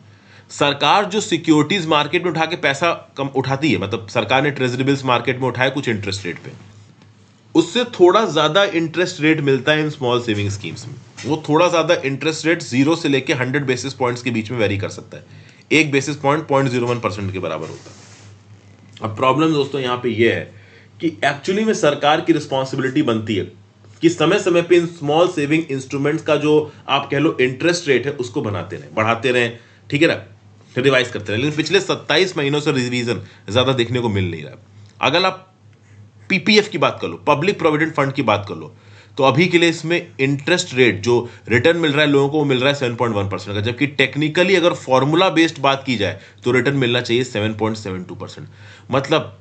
सरकार जो सिक्योरिटीज मार्केट में उठा के पैसा कम उठाती है मतलब सरकार ने ट्रेजरी बिल्स मार्केट में उठाया कुछ इंटरेस्ट रेट पे उससे थोड़ा ज़्यादा इंटरेस्ट रेट मिलता है इन स्मॉल सेविंग स्कीम्स में वो थोड़ा ज़्यादा इंटरेस्ट रेट जीरो से लेकर हंड्रेड बेसिस पॉइंट्स के बीच में वेरी कर सकता है एक basis point point zero one percent के बराबर होता है अब प्रॉब्लम दोस्तों यहाँ पे ये है कि एक्चुअली में सरकार की रिस्पॉन्सिबिलिटी बनती है कि समय समय पे इन स्मॉल सेविंग इंस्ट्रूमेंट्स का जो आप कह लो इंटरेस्ट रेट है उसको बनाते रहे बढ़ाते रहे ठीक है ना रिवाइज करते रहे लेकिन पिछले 27 महीनों से रिवीजन ज़्यादा देखने को मिल नहीं रहा अगर आप पीपीएफ की बात कर लो पब्लिक प्रोविडेंट फंड की बात कर लो तो अभी के लिए इसमें इंटरेस्ट रेट जो रिटर्न मिल रहा है लोगों को मिल रहा है सेवन पॉइंट वन परसेंट का जबकि टेक्निकली अगर फॉर्मूला बेस्ड बात की जाए तो रिटर्न मिलना चाहिए seven point seven two percent मतलब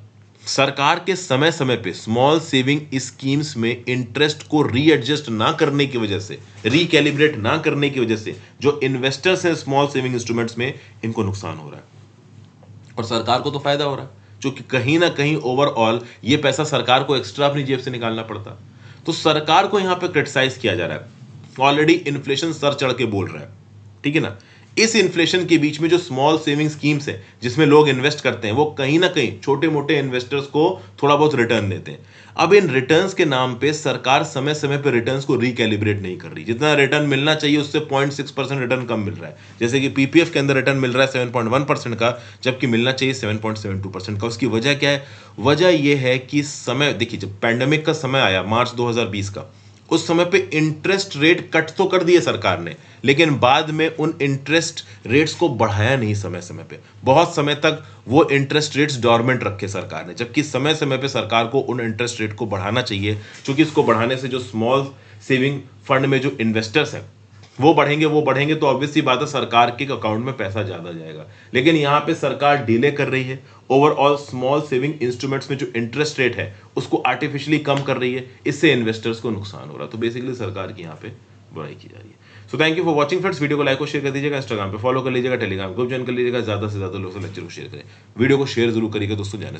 सरकार के समय समय पे स्मॉल सेविंग स्कीम्स में इंटरेस्ट को रीएडजस्ट ना करने की वजह से रिकेलिब्रेट ना करने की वजह से जो इन्वेस्टर्स हैं स्मॉल सेविंग इंस्ट्रूमेंट्स में इनको नुकसान हो रहा है और सरकार को तो फायदा हो रहा है क्योंकि कहीं ना कहीं ओवरऑल ये पैसा सरकार को एक्स्ट्रा अपनी जेब से निकालना पड़ता तो सरकार को यहां पर क्रिटिसाइज किया जा रहा है ऑलरेडी इन्फ्लेशन सर चढ़ के बोल रहा है ठीक है ना इस इन्फ्लेशन के बीच में जो स्मॉल सेविंग स्कीम्स है जिसमें लोग इन्वेस्ट करते हैं वो कहीं ना कहीं छोटे मोटे इन्वेस्टर्स को थोड़ा बहुत रिटर्न देते हैं अब इन रिटर्न्स के नाम पे सरकार समय समय पे रिटर्न्स को रिकैलिब्रेट नहीं कर रही जितना रिटर्न मिलना चाहिए उससे पॉइंट सिक्स परसेंट रिटर्न कम मिल रहा है जैसे कि पीपीएफ के अंदर रिटर्न मिल रहा है सेवन पॉइंट वन परसेंट का जबकि मिलना चाहिए seven point seven two percent का उसकी वजह क्या है वजह यह है कि समय देखिए जब पैंडेमिक का समय आया मार्च दो का उस समय पे इंटरेस्ट रेट कट तो कर दिए सरकार ने लेकिन बाद में उन इंटरेस्ट रेट्स को बढ़ाया नहीं समय समय पे बहुत समय तक वो इंटरेस्ट रेट्स डॉर्मेंट रखे सरकार ने जबकि समय समय पे सरकार को उन इंटरेस्ट रेट को बढ़ाना चाहिए क्योंकि इसको बढ़ाने से जो स्मॉल सेविंग फंड में जो इन्वेस्टर्स हैं वो बढ़ेंगे वो बढ़ेंगे तो ऑब्वियसली बात है सरकार के अकाउंट में पैसा ज़्यादा जाएगा लेकिन यहाँ पे सरकार डीले कर रही है ओवरऑल स्मॉल सेविंग इंस्ट्रूमेंट्स में जो इंटरेस्ट रेट है उसको आर्टिफिशियली कम कर रही है इससे इन्वेस्टर्स को नुकसान हो रहा है तो बेसिकली सरकार की यहाँ पे बुराई की जा रही है so thank you for watching friends video को लाइक और शेयर कर दीजिएगा इंस्टाग्राम पे फॉलो कर लीजिएगा टेलीग्राम ग्रुप ज्वाइन कर लीजिएगा ज्यादा से ज्यादा लोग से लेक्चर को शेयर करें वीडियो को शेयर जरूर करिएगा दोस्तों जाने